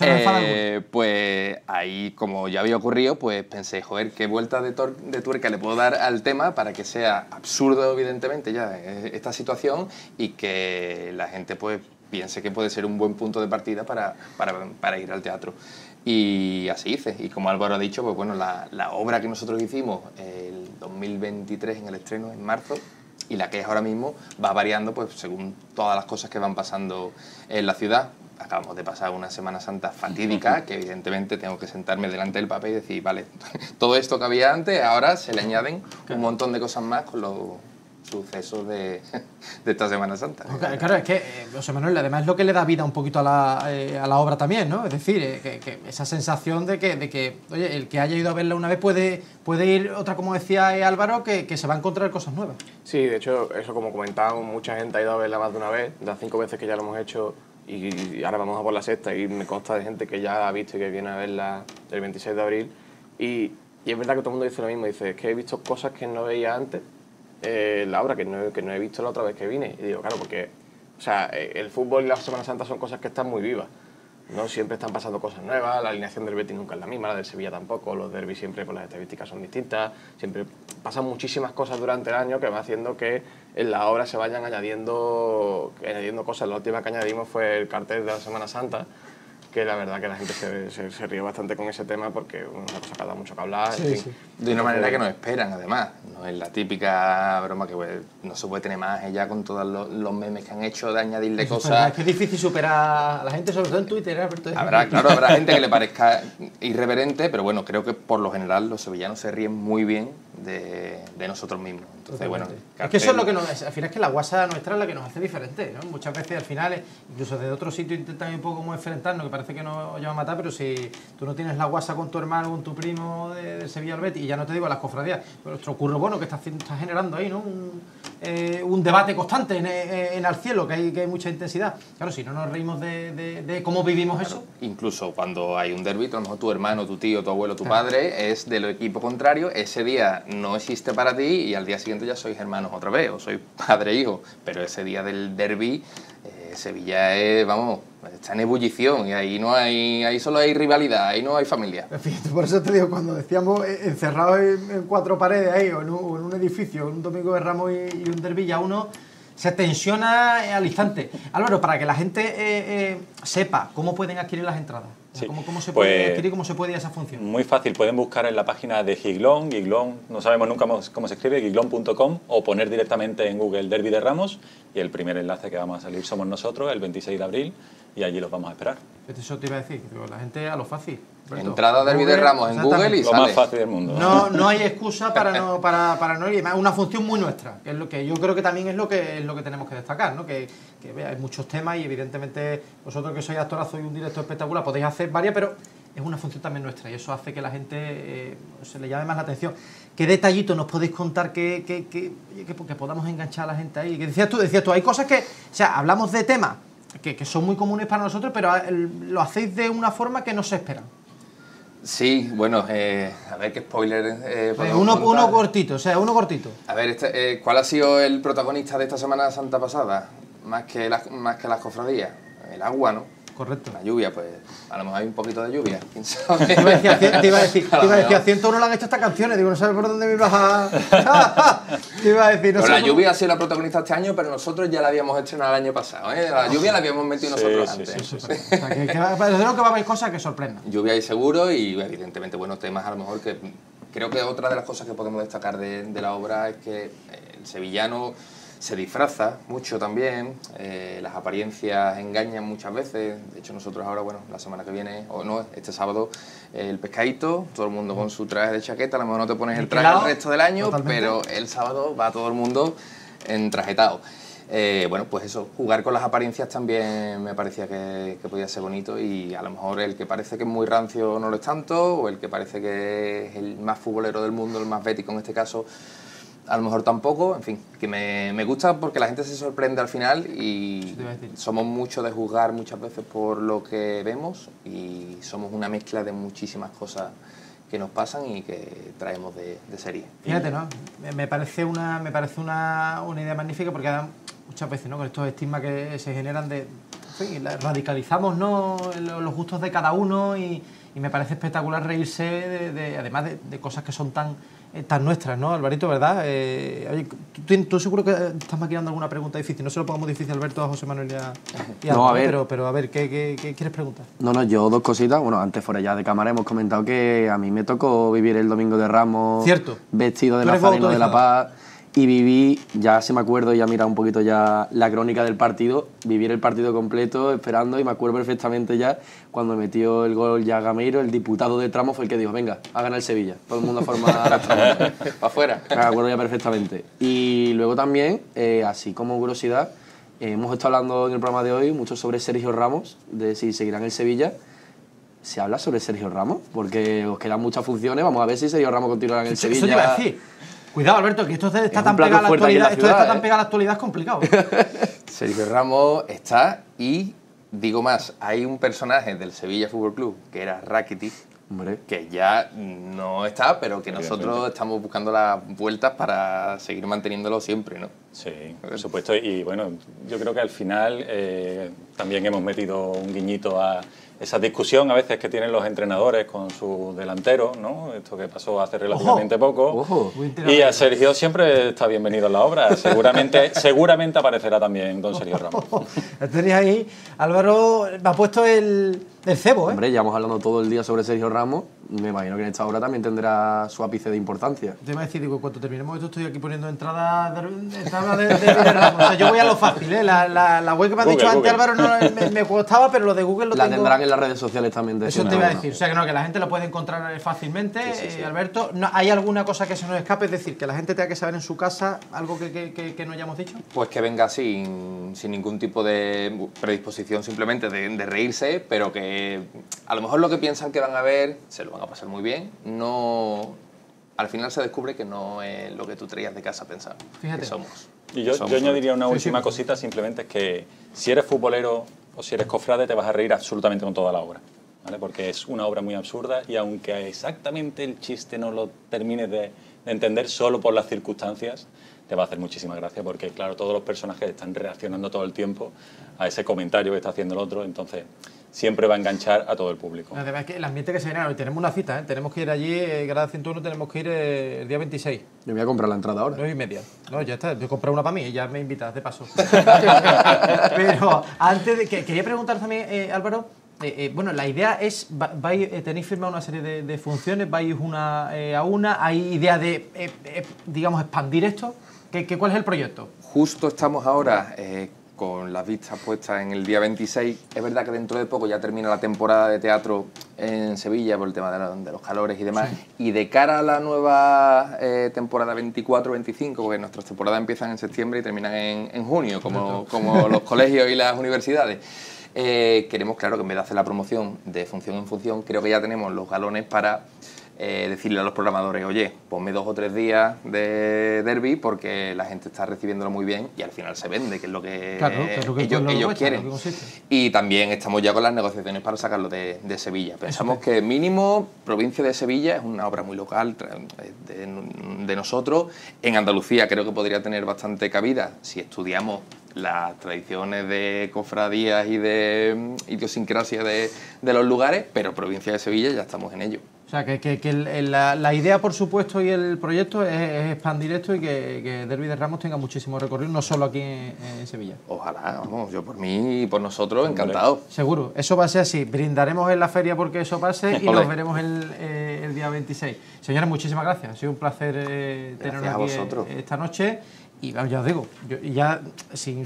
Eh, pues ahí, como ya había ocurrido, pues pensé, joder, qué vuelta de, de tuerca le puedo dar al tema para que sea absurdo, evidentemente, ya eh, esta situación y que la gente pues piense que puede ser un buen punto de partida para, para, ir al teatro. Y así hice. Y como Álvaro ha dicho, pues bueno, la, obra que nosotros hicimos el 2023 en el estreno, en marzo, y la que es ahora mismo, va variando pues según todas las cosas que van pasando en la ciudad. Acabamos de pasar una Semana Santa fatídica, que evidentemente tengo que sentarme delante del papel y decir, vale, todo esto que había antes, ahora se le añaden un montón de cosas más con los sucesos de, de, esta Semana Santa. Claro, es que, eh, José Manuel, además es lo que le da vida un poquito a la, eh, a la obra también, ¿no? Es decir, eh, que, esa sensación de que, de que, oye, el que haya ido a verla una vez puede, puede ir otra, como decía Álvaro, que, que se va a encontrar cosas nuevas. Sí, de hecho, eso como comentaba mucha gente ha ido a verla más de una vez, las cinco veces que ya lo hemos hecho y ahora vamos a por la sexta y me consta de gente que ya ha visto y que viene a verla el 26 de abril y, y es verdad que todo el mundo dice lo mismo, dice es que he visto cosas que no veía antes eh, la obra que no, que no he visto la otra vez que vine. Y digo, claro, porque o sea, eh, el fútbol y la Semana Santa son cosas que están muy vivas. No siempre están pasando cosas nuevas, la alineación del Betis nunca es la misma, la del Sevilla tampoco, los derbis siempre con las estadísticas son distintas, siempre pasan muchísimas cosas durante el año que va haciendo que en la obra se vayan añadiendo, añadiendo cosas. La última que añadimos fue el cartel de la Semana Santa, que la verdad que la gente se, ríe bastante con ese tema porque nos una cosa mucho que hablar. De una manera que nos esperan, además. No es la típica broma que pues, no se puede tener más ella con todos los, memes que han hecho de añadirle cosas. es que es difícil superar a la gente, sobre todo en Twitter. ¿eh, habrá, claro, habrá gente que le parezca irreverente, pero bueno, creo que por lo general los sevillanos se ríen muy bien de nosotros mismos. Entonces, bueno, Es que eso es lo que nos, al final es que la guasa nuestra es la que nos hace diferente, ¿no? Muchas veces al final, incluso desde otro sitio intentan un poco como enfrentarnos, que parece que nos lleva a matar, pero si tú no tienes la guasa con tu hermano, con tu primo de, Sevilla albet y ya no te digo las cofradías, pero nuestro curro bueno que está, generando ahí, ¿no? Eh, un, debate constante en, en, cielo, que hay, que mucha intensidad. Claro, si no nos reímos de, cómo vivimos eso. Incluso cuando hay un derbi, a lo mejor tu hermano, tu tío, tu abuelo, tu padre es del equipo contrario, ese día no existe para ti y al día siguiente ya sois hermanos otra vez, o sois padre e hijo, pero ese día del derby eh, Sevilla vamos, está en ebullición y ahí no hay, ahí solo hay rivalidad, ahí no hay familia. Por eso te digo, cuando decíamos eh, encerrados en, cuatro paredes ahí o en un, edificio, un domingo de Ramos y, un derby, ya uno se tensiona eh, al instante. Álvaro, para que la gente sepa cómo pueden adquirir las entradas. ¿Cómo, se puede pues, adquirir, cómo se esa función? Muy fácil, pueden buscar en la página de Giglón, Giglón, no sabemos nunca cómo se escribe, giglón.com o poner directamente en Google Derby de Ramos y el primer enlace que vamos a salir somos nosotros el 26 de abril y allí los vamos a esperar. Eso te iba a decir, la gente a lo fácil. Entrada de Vídeo Ramos en Google y Lo más fácil del mundo. No, hay excusa para no, para, no ir. es una función muy nuestra, que es lo que yo creo que también es lo que, es lo que tenemos que destacar, ¿no? Que, que hay muchos temas y evidentemente vosotros que sois actorazo y un director espectacular podéis hacer varias, pero es una función también nuestra y eso hace que la gente eh, se le llame más la atención. ¿Qué detallito nos podéis contar que, que, que, que podamos enganchar a la gente ahí? Que decías tú, decías tú, hay cosas que, o sea, hablamos de temas que, son muy comunes para nosotros, pero ah, lo hacéis de una forma que no se espera. Sí, bueno, eh, a ver qué spoiler. Eh, eh uno, uno, cortito, o sea, uno cortito. A ver, este, eh, ¿cuál ha sido el protagonista de esta Semana Santa pasada? Más que, las, más que las cofradías. El agua, ¿no? Correcto. La lluvia, pues a lo mejor hay un poquito de lluvia, quién sabe. Te iba a decir, iba a decir, 101 le han hecho estas canciones, digo, no sabes por dónde me iba. te iba a decir, no La lluvia ha sido la protagonista este año, pero nosotros ya la habíamos estrenado el año pasado, ¿eh? La ah, lluvia la habíamos metido nosotros antes. que, a haber cosas que sorprendan. Lluvia y seguro, y evidentemente buenos temas a lo mejor que. Creo que otra de las cosas que podemos destacar de la obra es que el sevillano se disfraza mucho también, eh, las apariencias engañan muchas veces, de hecho nosotros ahora, bueno, la semana que viene, o no, este sábado, el pescadito, todo el mundo con su traje de chaqueta, a lo mejor no te pones el traje el resto del año, pero el sábado va todo el mundo en trajetado. Eh, bueno, pues eso, jugar con las apariencias también me parecía que, podía ser bonito y a lo mejor el que parece que es muy rancio no lo es tanto, o el que parece que es el más futbolero del mundo, el más bético en este caso, a lo mejor tampoco, en fin, que me, gusta porque la gente se sorprende al final y somos mucho de juzgar muchas veces por lo que vemos y somos una mezcla de muchísimas cosas que nos pasan y que traemos de, serie. Fíjate, ¿no? Me parece una, me parece una, idea magnífica porque muchas veces, ¿no? Con estos estigmas que se generan de... radicalizamos, ¿no? Los gustos de cada uno y, y me parece espectacular reírse, de, además de cosas que son tan estas nuestras, ¿no, Alvarito? ¿Verdad? Eh, oye, ¿tú, seguro que estás maquinando alguna pregunta difícil. No se lo pongamos difícil, Alberto, a José Manuel y a, y Pero, pero a ver, ¿qué, quieres preguntar? No, no, yo dos cositas. Bueno, antes fuera ya de cámara hemos comentado que a mí me tocó vivir el Domingo de Ramos. Vestido de la de la Paz y viví, ya se me acuerdo, ya mira un poquito ya la crónica del partido, vivir el partido completo esperando y me acuerdo perfectamente ya cuando metió el gol ya Gameiro, el diputado de tramo fue el que dijo, venga, a ganar el Sevilla, todo el mundo a formar para afuera. Me acuerdo ya perfectamente. Y luego también, eh, así como curiosidad, eh, hemos estado hablando en el programa de hoy mucho sobre Sergio Ramos, de si seguirán el Sevilla se habla sobre Sergio Ramos, porque os quedan muchas funciones. Vamos a ver si Sergio Ramos continuará en el Sevilla. Cuidado, Alberto, que esto está, tan pegado a la actualidad, tan ¿eh? pegado a la actualidad, es complicado. Sergio Ramos está y digo más, hay un personaje del Sevilla Fútbol Club que era Rakitic, que ya no está, pero que nosotros estamos buscando las vueltas para seguir manteniéndolo siempre, ¿no? Sí, por supuesto. Y bueno, yo creo que al final eh, también hemos metido un guiñito a esa discusión a veces que tienen los entrenadores con su delantero, ¿no? Esto que pasó hace relativamente poco. y a Sergio siempre está bienvenido en la obra. Seguramente, seguramente aparecerá también don Sergio Ramos. Estaría ahí. Álvaro me ha puesto el, cebo, ¿eh? Hombre, hemos hablando todo el día sobre Sergio Ramos me imagino que en esta obra también tendrá su ápice de importancia. Te iba a decir, digo, cuando terminemos esto estoy aquí poniendo entradas de, entrada de, O sea, yo voy a lo fácil, ¿eh? La, web que me ha dicho antes, Álvaro, no, eh, me, costaba, pero lo de Google lo la tendrán en las redes sociales también. De Eso te iba a decir. O sea, que no, que la gente lo puede encontrar eh, fácilmente, eh, Alberto. ¿no, ¿Hay alguna cosa que se nos escape? Es decir, que la gente tenga que saber en su casa algo que, no hayamos dicho. Pues que venga sin, sin ningún tipo de predisposición simplemente de, de reírse, pero que a lo mejor lo que piensan que van a ver se lo van a pasar muy bien. No, al final se descubre que no es lo que tú traías de casa pensado. Fíjate. somos. Y yo, yo añadiría una última cosita, simplemente es que si eres futbolero o si eres cofrade, te vas a reír absolutamente con toda la obra. ¿vale? Porque es una obra muy absurda y aunque exactamente el chiste no lo termines de, entender solo por las circunstancias, te va a hacer muchísima gracia porque, claro, todos los personajes están reaccionando todo el tiempo a ese comentario que está haciendo el otro. Entonces, siempre va a enganchar a todo el público. Además, es que el ambiente que se genera hoy, tenemos una cita, ¿eh? tenemos que ir allí, eh, Grada 101, tenemos que ir eh, el día 26. Yo voy a comprar la entrada ahora. Dos y media. No, ya está, yo compré una para mí y ya me invitas de paso. Pero antes de que, quería preguntar también, eh, Álvaro, bueno, la idea es, tenéis firmado una serie de, funciones, vais una a una, hay idea de, digamos, expandir esto. cuál es el proyecto? Justo estamos ahora con las vistas puestas en el día 26. Es verdad que dentro de poco ya termina la temporada de teatro en Sevilla por el tema de, los calores y demás. Y de cara a la nueva eh, temporada 24-25, porque nuestras temporadas empiezan en septiembre y terminan en, junio, como, como los colegios y las universidades. Eh, queremos, claro, que en vez de hacer la promoción de función en función, creo que ya tenemos los galones para eh, decirle a los programadores, oye, ponme dos o tres días de derby porque la gente está recibiéndolo muy bien y al final se vende, que es lo que, ellos, quieren. y también estamos ya con las negociaciones para sacarlo de, Sevilla. Pensamos que mínimo provincia de Sevilla es una obra muy local eh, de, nosotros. En Andalucía creo que podría tener bastante cabida si estudiamos las tradiciones de cofradías y de mm, idiosincrasia de los lugares, pero provincia de Sevilla ya estamos en ello sea, que, la, idea, por supuesto, y el proyecto es, expandir esto y que, Derby de Ramos tenga muchísimo recorrido, no solo aquí en, Sevilla. Ojalá, vamos, yo por mí y por nosotros, encantado. Seguro, eso va a ser así. Brindaremos en la feria porque eso pase y nos veremos el, eh, día 26. Señores, muchísimas gracias. Ha sido un placer eh, tenernos aquí eh, esta noche. Y bueno, ya os digo, ya sin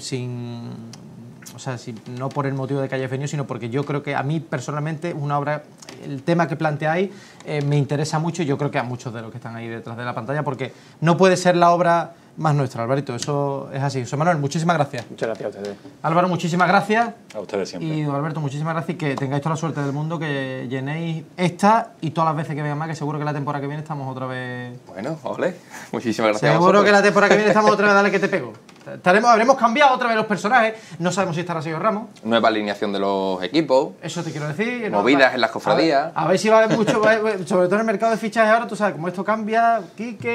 o sea, si, no por el motivo de que haya venido, sino porque yo creo que a mí personalmente una obra, el tema que planteáis eh, me interesa mucho y yo creo que a muchos de los que están ahí detrás de la pantalla, porque no puede ser la obra más nuestra, Alvarito, eso es así. José Manuel, muchísimas gracias. Muchas gracias a ustedes. Álvaro, muchísimas gracias. A ustedes siempre. Y Alberto, muchísimas gracias y que tengáis toda la suerte del mundo, que llenéis esta y todas las veces que vean más, que seguro que la temporada que viene estamos otra vez... Bueno, ole, muchísimas gracias. Seguro que la temporada que viene estamos otra vez, dale que te pego. habremos cambiado otra vez los personajes. No sabemos si estará Sergio Ramos. Nueva alineación de los equipos. Eso te quiero decir. Movidas en las cofradías. A, ver, si va a haber mucho, eh, eh, sobre todo en el mercado de fichajes ahora, tú sabes cómo esto cambia. Quique,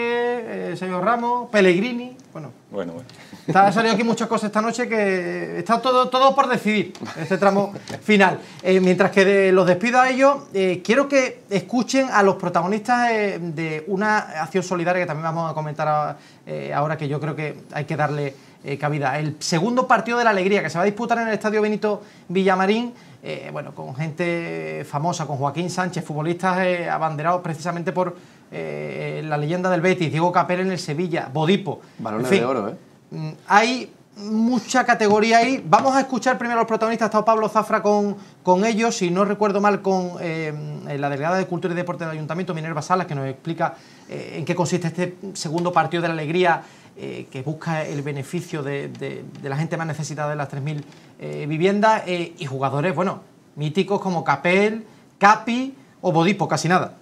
eh, Sergio Ramos, Pellegrini. Bueno. Bueno, bueno. salido aquí muchas cosas esta noche que está todo, todo por decidir este tramo final. mientras que los despido a ellos, quiero que escuchen a los protagonistas de una acción solidaria que también vamos a comentar a, eh, ahora que yo creo que hay que darle eh, cabida. El segundo partido de la alegría que se va a disputar en el Estadio Benito Villamarín, eh, bueno, con gente famosa, con Joaquín Sánchez, futbolistas abanderados precisamente por la leyenda del Betis, Diego Capel en el Sevilla, Bodipo. Balones de oro, ¿eh? Mm, hay mucha categoría ahí. Vamos a escuchar primero a los protagonistas. Ha estado Pablo Zafra con, con ellos, si no recuerdo mal, con eh, la delegada de Cultura y Deporte del Ayuntamiento, Minerva Salas, que nos explica eh, en qué consiste este segundo partido de la alegría eh, que busca el beneficio de, de, la gente más necesitada de las 3.000 viviendas y jugadores, bueno, míticos como Capel, Capi o Bodipo, casi nada.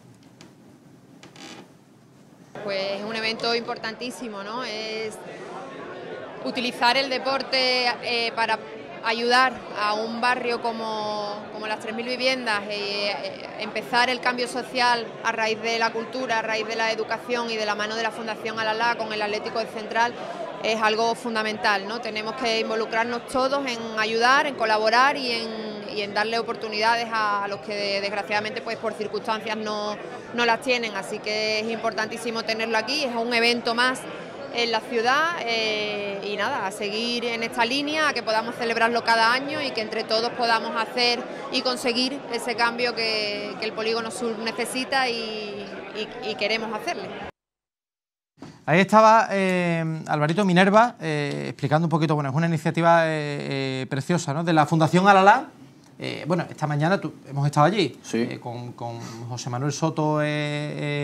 Pues es un evento importantísimo, ¿no? Es utilizar el deporte eh, para ayudar a un barrio como, como las 3.000 viviendas, y eh, eh, empezar el cambio social a raíz de la cultura, a raíz de la educación y de la mano de la Fundación Alalá con el Atlético de Central es algo fundamental. ¿no? Tenemos que involucrarnos todos en ayudar, en colaborar y en, darle oportunidades a, los que desgraciadamente pues por circunstancias no, no las tienen. Así que es importantísimo tenerlo aquí, es un evento más en la ciudad eh, y nada, a seguir en esta línea, a que podamos celebrarlo cada año y que entre todos podamos hacer y conseguir ese cambio que, el polígono sur necesita y, queremos hacerle. Ahí estaba eh, Alvarito Minerva eh, explicando un poquito, bueno, es una iniciativa preciosa, ¿no? De la Fundación Alalá, bueno, esta mañana hemos estado allí con, José Manuel Soto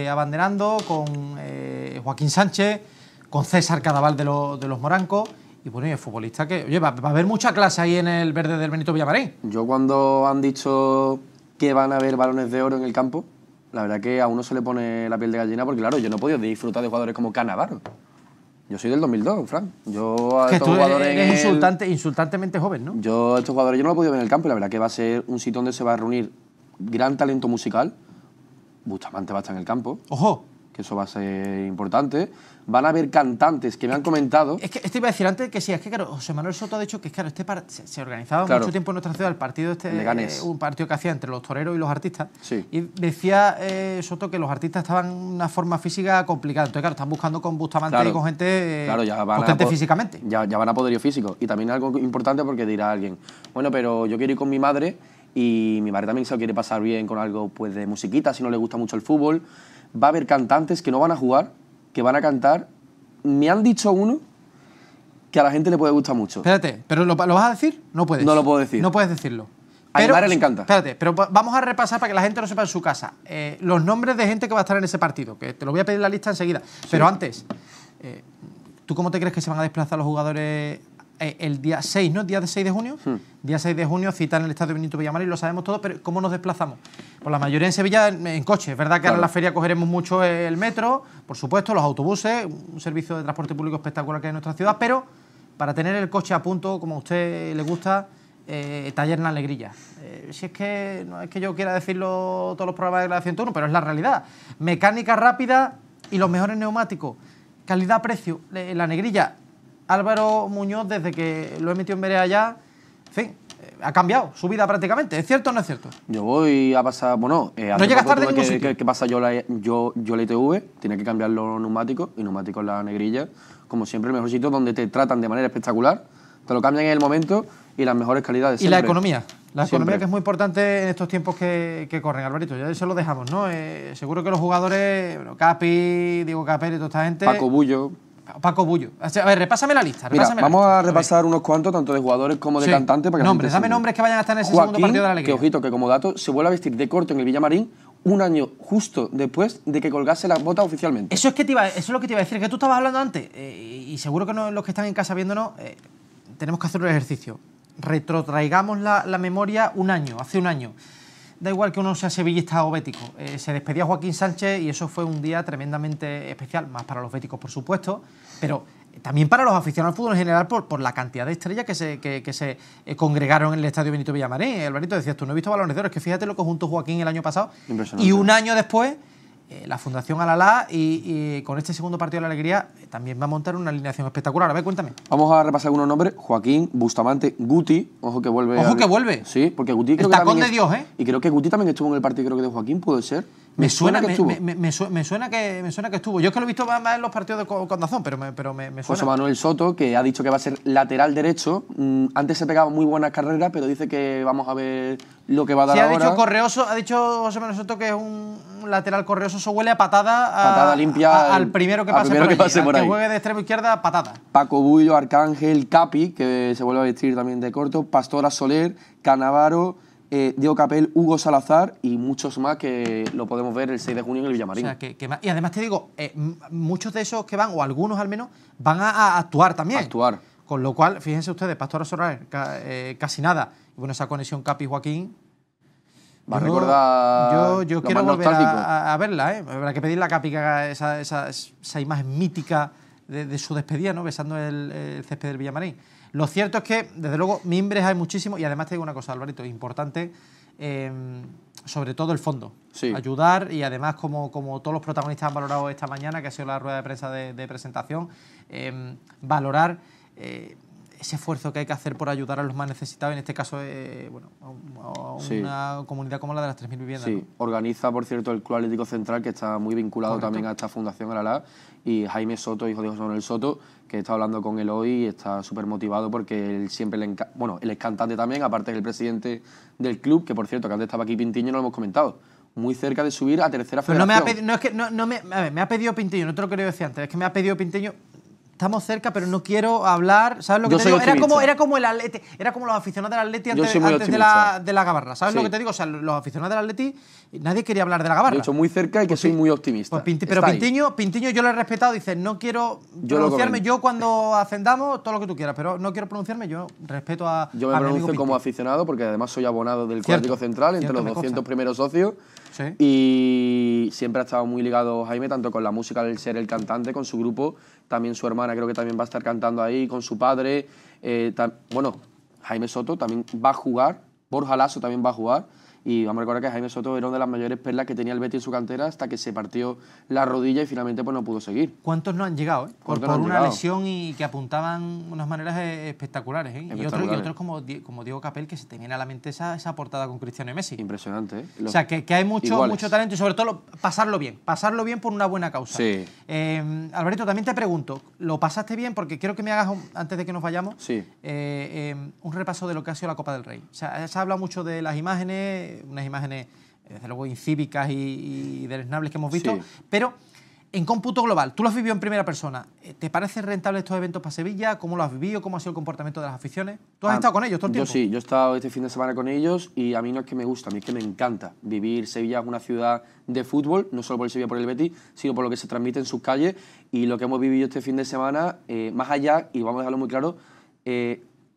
abanderando, con Joaquín Sánchez con César Cadaval de, de los Morancos. Y bueno, y el futbolista que. Oye, va, a haber mucha clase ahí en el verde del Benito Villamarín. Yo cuando han dicho que van a haber balones de oro en el campo, la verdad que a uno se le pone la piel de gallina porque, claro, yo no he podido disfrutar de jugadores como Canavaro. Yo soy del 2002, Fran. Yo a que estos jugadores insultante, insultantemente joven, ¿no? Yo a estos jugadores yo no lo he podido ver en el campo y la verdad que va a ser un sitio donde se va a reunir gran talento musical. Bustamante va a estar en el campo. ¡Ojo! que eso va a ser importante. Van a haber cantantes que me han comentado. Es que te iba a decir antes que sí, es que claro, José Manuel Soto ha dicho que claro, este se, organizaba mucho tiempo en nuestra ciudad el partido este eh, un partido que hacía entre los toreros y los artistas. Y decía eh, Soto que los artistas estaban en una forma física complicada. Entonces, claro, están buscando con Bustamante y con gente eh, físicamente. Ya, ya van a poderío físico. Y también algo importante porque dirá alguien, bueno, pero yo quiero ir con mi madre y mi madre también se lo quiere pasar bien con algo pues de musiquita, si no le gusta mucho el fútbol va a haber cantantes que no van a jugar, que van a cantar. Me han dicho uno que a la gente le puede gustar mucho. Espérate, ¿pero lo, vas a decir? No puedes. No lo puedo decir. No puedes decirlo. A pero, le encanta. Espérate, pero vamos a repasar para que la gente lo sepa en su casa. Eh, los nombres de gente que va a estar en ese partido, que te lo voy a pedir la lista enseguida. Pero antes, eh, ¿tú cómo te crees que se van a desplazar los jugadores eh, el día 6, ¿no? Día de 6 de junio. Hmm. Día 6 de junio, cita en el estadio Benito Villamar y lo sabemos todo pero ¿cómo nos desplazamos? Pues la mayoría en Sevilla en, coche. Es verdad que ahora en la feria cogeremos mucho el metro, por supuesto, los autobuses, un servicio de transporte público espectacular que hay en nuestra ciudad, pero para tener el coche a punto, como a usted le gusta, eh, taller en la negrilla eh, si es que no es que yo quiera decirlo todos los programas de la 101, pero es la realidad. Mecánica rápida y los mejores neumáticos. Calidad-precio, la negrilla Álvaro Muñoz, desde que lo emitió en vereda allá, ha cambiado su vida prácticamente. ¿Es cierto o no es cierto? Yo voy a pasar, bueno, eh, no llegas tarde que, Que, que, pasa yo la, yo, yo la ITV, tiene que cambiar los neumáticos y neumáticos la negrilla, como siempre el mejor sitio donde te tratan de manera espectacular, te lo cambian en el momento y las mejores calidades. Y la economía. La economía que es muy importante en estos tiempos que, corren, Alvarito. Ya eso lo dejamos, ¿no? Eh, seguro que los jugadores, bueno, Capi, Diego Capel y toda esta gente. Paco Bullo. Paco Bullo. A ver, repásame la lista. vamos a repasar unos cuantos, tanto de jugadores como de cantantes. Para que nombres, dame nombres que vayan a estar en ese segundo partido de la liga. Que ojito, que como dato, se vuelve a vestir de corto en el Villamarín un año justo después de que colgase la bota oficialmente. Eso es, que lo que te iba a decir, que tú estabas hablando antes, eh, y seguro que los que están en casa viéndonos, eh, tenemos que hacer un ejercicio. Retrotraigamos la memoria un año, hace un año da igual que uno sea sevillista o bético. Eh, se despedía Joaquín Sánchez y eso fue un día tremendamente especial, más para los béticos, por supuesto, pero también para los aficionados al fútbol en general por, por la cantidad de estrellas que se, que, se eh, congregaron en el estadio Benito Villamarín. barito decías, tú no he visto balones de oro, es que fíjate lo que junto Joaquín el año pasado y un año después eh, la Fundación Alalá y, con este segundo partido de la Alegría eh, también va a montar una alineación espectacular. A ver, cuéntame. Vamos a repasar algunos nombres. Joaquín, Bustamante, Guti. Ojo que vuelve. Ojo que vuelve. Sí, porque Guti El tacón de Dios, ¿eh? Y creo que Guti también estuvo en el partido creo que de Joaquín, puede ser. Me suena, que me, me, suena que, me suena que estuvo. Yo es que lo he visto más en los partidos de Condazón, pero me, pero suena. José Manuel Soto, que ha dicho que va a ser lateral derecho. Mm, antes se pegaba muy buenas carreras, pero dice que vamos a ver lo que va a dar ha Dicho correoso, ha dicho José Manuel Soto que es un lateral correoso. Eso huele a patada. patada limpia. al primero que pase, por, que pase ahí. que juegue de extremo izquierda, patada. Paco Bullo, Arcángel, Capi, que se vuelve a vestir también de corto. Pastora Soler, Canavaro. Eh, Diego Capel, Hugo Salazar y muchos más que lo podemos ver el 6 de junio en el Villamarín. y además te digo, eh, muchos de esos que van, o algunos al menos, van a, actuar también. A actuar. Con lo cual, fíjense ustedes, Pastor Solar, eh, casi nada. Y bueno, esa conexión Capi-Joaquín, Va a recordar. Yo, yo quiero volver a, verla, ¿eh? Habrá que pedirle a Capi esa, imagen mítica de, su despedida, ¿no? Besando el, el césped del Villamarín. Lo cierto es que, desde luego, mimbres hay muchísimo y además te digo una cosa, Alvarito, importante, em, sobre todo el fondo. Ayudar y además, como, como todos los protagonistas han valorado esta mañana, que ha sido la rueda de prensa de, presentación, em, valorar... Eh, ese esfuerzo que hay que hacer por ayudar a los más necesitados, en este caso eh, bueno, a, una comunidad como la de las 3.000 viviendas. Sí, organiza, por cierto, el Club Atlético Central, que está muy vinculado también a esta fundación Aralá, y Jaime Soto, hijo de José Manuel Soto, que está hablando con él hoy y está súper motivado porque él siempre le encanta, bueno, él es cantante también, aparte del presidente del club, que por cierto, que antes estaba aquí Pintiño, no lo hemos comentado muy cerca de subir a tercera federación. Pero no me ha pedido, a ver, me ha pedido Pinteño, no te lo quería decir antes, es que me ha pedido Pinteño, estamos cerca, pero no quiero hablar. ¿Sabes lo que te digo? Era como, era como los aficionados del Atleti antes, de, la, de, la, gabarra. ¿Sabes lo que te digo? O sea, los aficionados del Atleti, nadie quería hablar de la gabarra. Lo he hecho muy cerca y que pues soy muy optimista. Pues pero Pintiño, Pintiño, yo lo he respetado, dice, no quiero pronunciarme, yo cuando ascendamos, todo lo que tú quieras, pero no quiero pronunciarme, yo respeto a. Yo me pronuncio como aficionado, porque además soy abonado del Código Central, entre los 200 primeros socios. Y siempre ha estado muy ligado Jaime, tanto con la música del ser el cantante, con su grupo también su hermana creo que también va a estar cantando ahí con su padre. Eh, bueno, Jaime Soto también va a jugar, Borja Lazo también va a jugar. Y vamos a recordar que Jaime Soto era una de las mayores perlas que tenía el Betis en su cantera hasta que se partió la rodilla y finalmente pues no pudo seguir. ¿Cuántos no han llegado? Eh? Por, una lesión y que apuntaban unas maneras eh, espectaculares. Eh? Y otros, como, como, Diego Capel, que se te a la mente esa, portada con Cristiano y Messi. Impresionante. ¿eh? o sea, que, que hay mucho, mucho talento y sobre todo pasarlo bien. Pasarlo bien por una buena causa. Sí. Eh, Alberto, también te pregunto, ¿lo pasaste bien? Porque quiero que me hagas, antes de que nos vayamos, sí. Eh, un repaso de lo que ha sido la Copa del Rey. se ha hablado mucho de las imágenes unas imágenes, eh, desde luego, incívicas y, y deleznables que hemos visto, pero en cómputo global, tú lo has vivido en primera persona. Eh, ¿Te parece rentable estos eventos para Sevilla? ¿Cómo lo has vivido? ¿Cómo ha sido el comportamiento de las aficiones? ¿Tú has ah, estado con ellos todo el tiempo? Yo sí, yo he estado este fin de semana con ellos y a mí no es que me gusta, a mí es que me encanta. Vivir Sevilla una ciudad de fútbol, no solo por el Sevilla, por el Betis, sino por lo que se transmite en sus calles y lo que hemos vivido este fin de semana, eh, más allá, y vamos a dejarlo muy claro,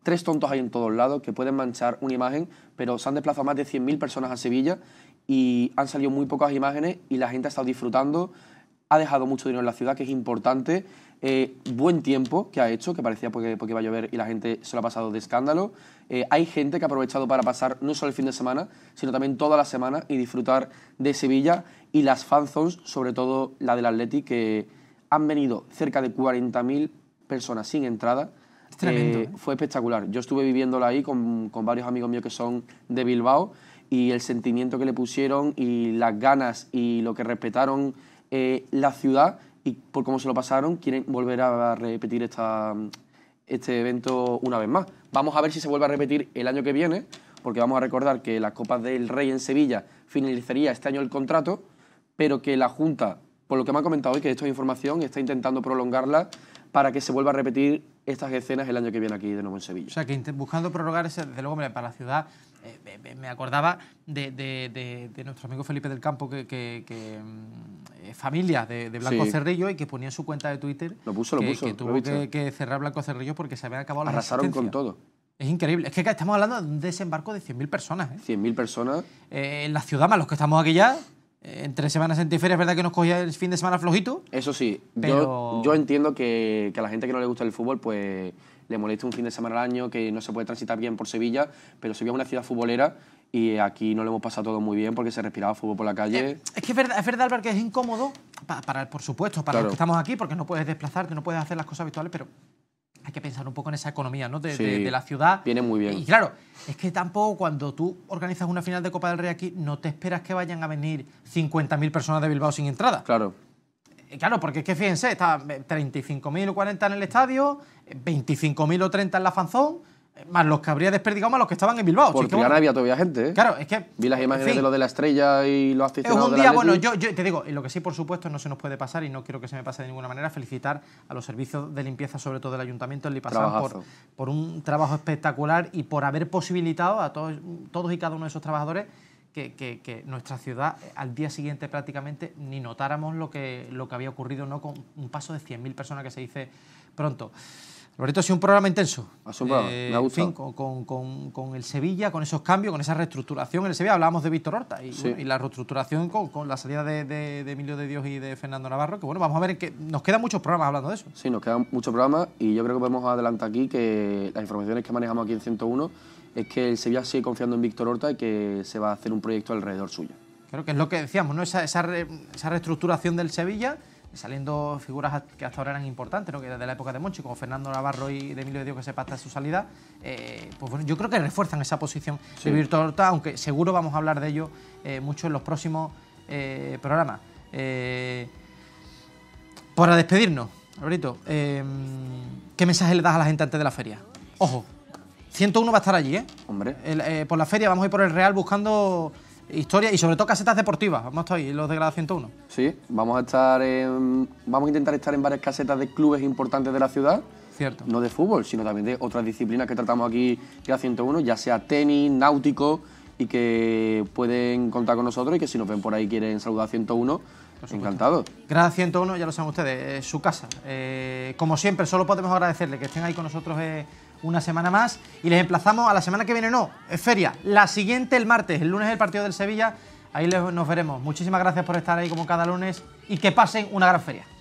tres tontos hay en todos lados que pueden manchar una imagen, pero se han desplazado más de 100.000 personas a Sevilla y han salido muy pocas imágenes y la gente ha estado disfrutando, ha dejado mucho dinero en la ciudad, que es importante, eh, buen tiempo que ha hecho, que parecía porque, porque, iba a llover y la gente se lo ha pasado de escándalo. Eh, hay gente que ha aprovechado para pasar no solo el fin de semana, sino también toda la semana y disfrutar de Sevilla y las fanzones, sobre todo la del Atleti, que han venido cerca de 40.000 personas sin entrada eh, fue espectacular. Yo estuve viviéndola ahí con, varios amigos míos que son de Bilbao y el sentimiento que le pusieron y las ganas y lo que respetaron eh, la ciudad y por cómo se lo pasaron, quieren volver a repetir esta, este evento una vez más. Vamos a ver si se vuelve a repetir el año que viene, porque vamos a recordar que las Copas del Rey en Sevilla finalizaría este año el contrato, pero que la Junta, por lo que me ha comentado hoy, que esto es información, está intentando prolongarla para que se vuelva a repetir estas escenas el año que viene aquí de nuevo en Sevilla. O sea, que buscando prorrogar ese, desde luego, para la ciudad, eh, me acordaba de, nuestro amigo Felipe del Campo, que, que, mm, eh, familia de, Blanco Cerrillo, y que ponía en su cuenta de Twitter lo puso, que, lo puso, que tuvo que, cerrar Blanco Cerrillo porque se había acabado las Arrasaron con todo. Es increíble. Es que estamos hablando de un desembarco de 100.000 personas. 100.000 ¿eh? personas. en la ciudad, más los que estamos aquí ya. Eh, entre semanas en es verdad que nos cogía el fin de semana flojito. Eso sí, yo, entiendo que, a la gente que no le gusta el fútbol, pues le molesta un fin de semana al año, que no se puede transitar bien por Sevilla, pero Sevilla es una ciudad futbolera y aquí no le hemos pasado todo muy bien porque se respiraba fútbol por la calle. Eh, es que es verdad, Albert, que es incómodo, para, por supuesto, para los que estamos aquí, porque no puedes desplazarte, no puedes hacer las cosas habituales, pero hay que pensar un poco en esa economía de, la ciudad. Viene muy bien. Y claro, es que tampoco cuando tú organizas una final de Copa del Rey aquí, no te esperas que vayan a venir 50.000 personas de Bilbao sin entrada. Claro. Eh, claro, porque es que fíjense, está 35.000 o 40 en el estadio, 25.000 o 30 en la fanzón más los que habría desperdigado, más los que estaban en Bilbao. porque ya había todavía gente, ¿eh? Claro, es que... Vi las imágenes de lo de la estrella y los Es un día, bueno, yo, te digo, lo que sí, por supuesto, no se nos puede pasar y no quiero que se me pase de ninguna manera, felicitar a los servicios de limpieza, sobre todo del Ayuntamiento el Lipasán, por, por un trabajo espectacular y por haber posibilitado a todos, todos y cada uno de esos trabajadores que, nuestra ciudad eh, al día siguiente prácticamente ni notáramos lo que, lo que había ocurrido, ¿no? Con un paso de 100.000 personas que se dice pronto. Alberto ha sido un programa intenso. Eh, me En fin, con, el Sevilla, con esos cambios, con esa reestructuración. En el Sevilla hablábamos de Víctor Horta y, la reestructuración con, la salida de, Emilio de Dios y de Fernando Navarro, que bueno, vamos a ver, que nos quedan muchos programas hablando de eso. Sí, nos quedan muchos programas y yo creo que podemos adelantar aquí que las informaciones que manejamos aquí en 101 es que el Sevilla sigue confiando en Víctor Horta y que se va a hacer un proyecto alrededor suyo. Creo que es lo que decíamos, ¿no? Esa, esa, esa reestructuración del Sevilla saliendo figuras que hasta ahora eran importantes, ¿no? que desde la época de Monchi, como Fernando Navarro y de Emilio Dios, que se pacta su salida, eh, pues bueno, yo creo que refuerzan esa posición de Virtual Horta, aunque seguro vamos a hablar de ello eh, mucho en los próximos eh, programas. para despedirnos, Alberto, em, ¿qué mensaje le das a la gente antes de la feria? Ojo, 101 va a estar allí, ¿eh? Hombre. por la feria vamos a ir por el Real buscando historia y sobre todo casetas deportivas. Vamos a estar ahí, los de grada 101. Sí, vamos a estar en, vamos a intentar estar en varias casetas de clubes importantes de la ciudad. Cierto. No de fútbol, sino también de otras disciplinas que tratamos aquí grada 101, ya sea tenis, náutico y que pueden contar con nosotros y que si nos ven por ahí quieren saludar a 101, ...encantados... Grada 101, ya lo saben ustedes, es su casa. Eh, como siempre, solo podemos agradecerle que estén ahí con nosotros eh, una semana más y les emplazamos a la semana que viene, no, es feria, la siguiente el martes, el lunes el partido del Sevilla, ahí nos veremos. Muchísimas gracias por estar ahí como cada lunes y que pasen una gran feria.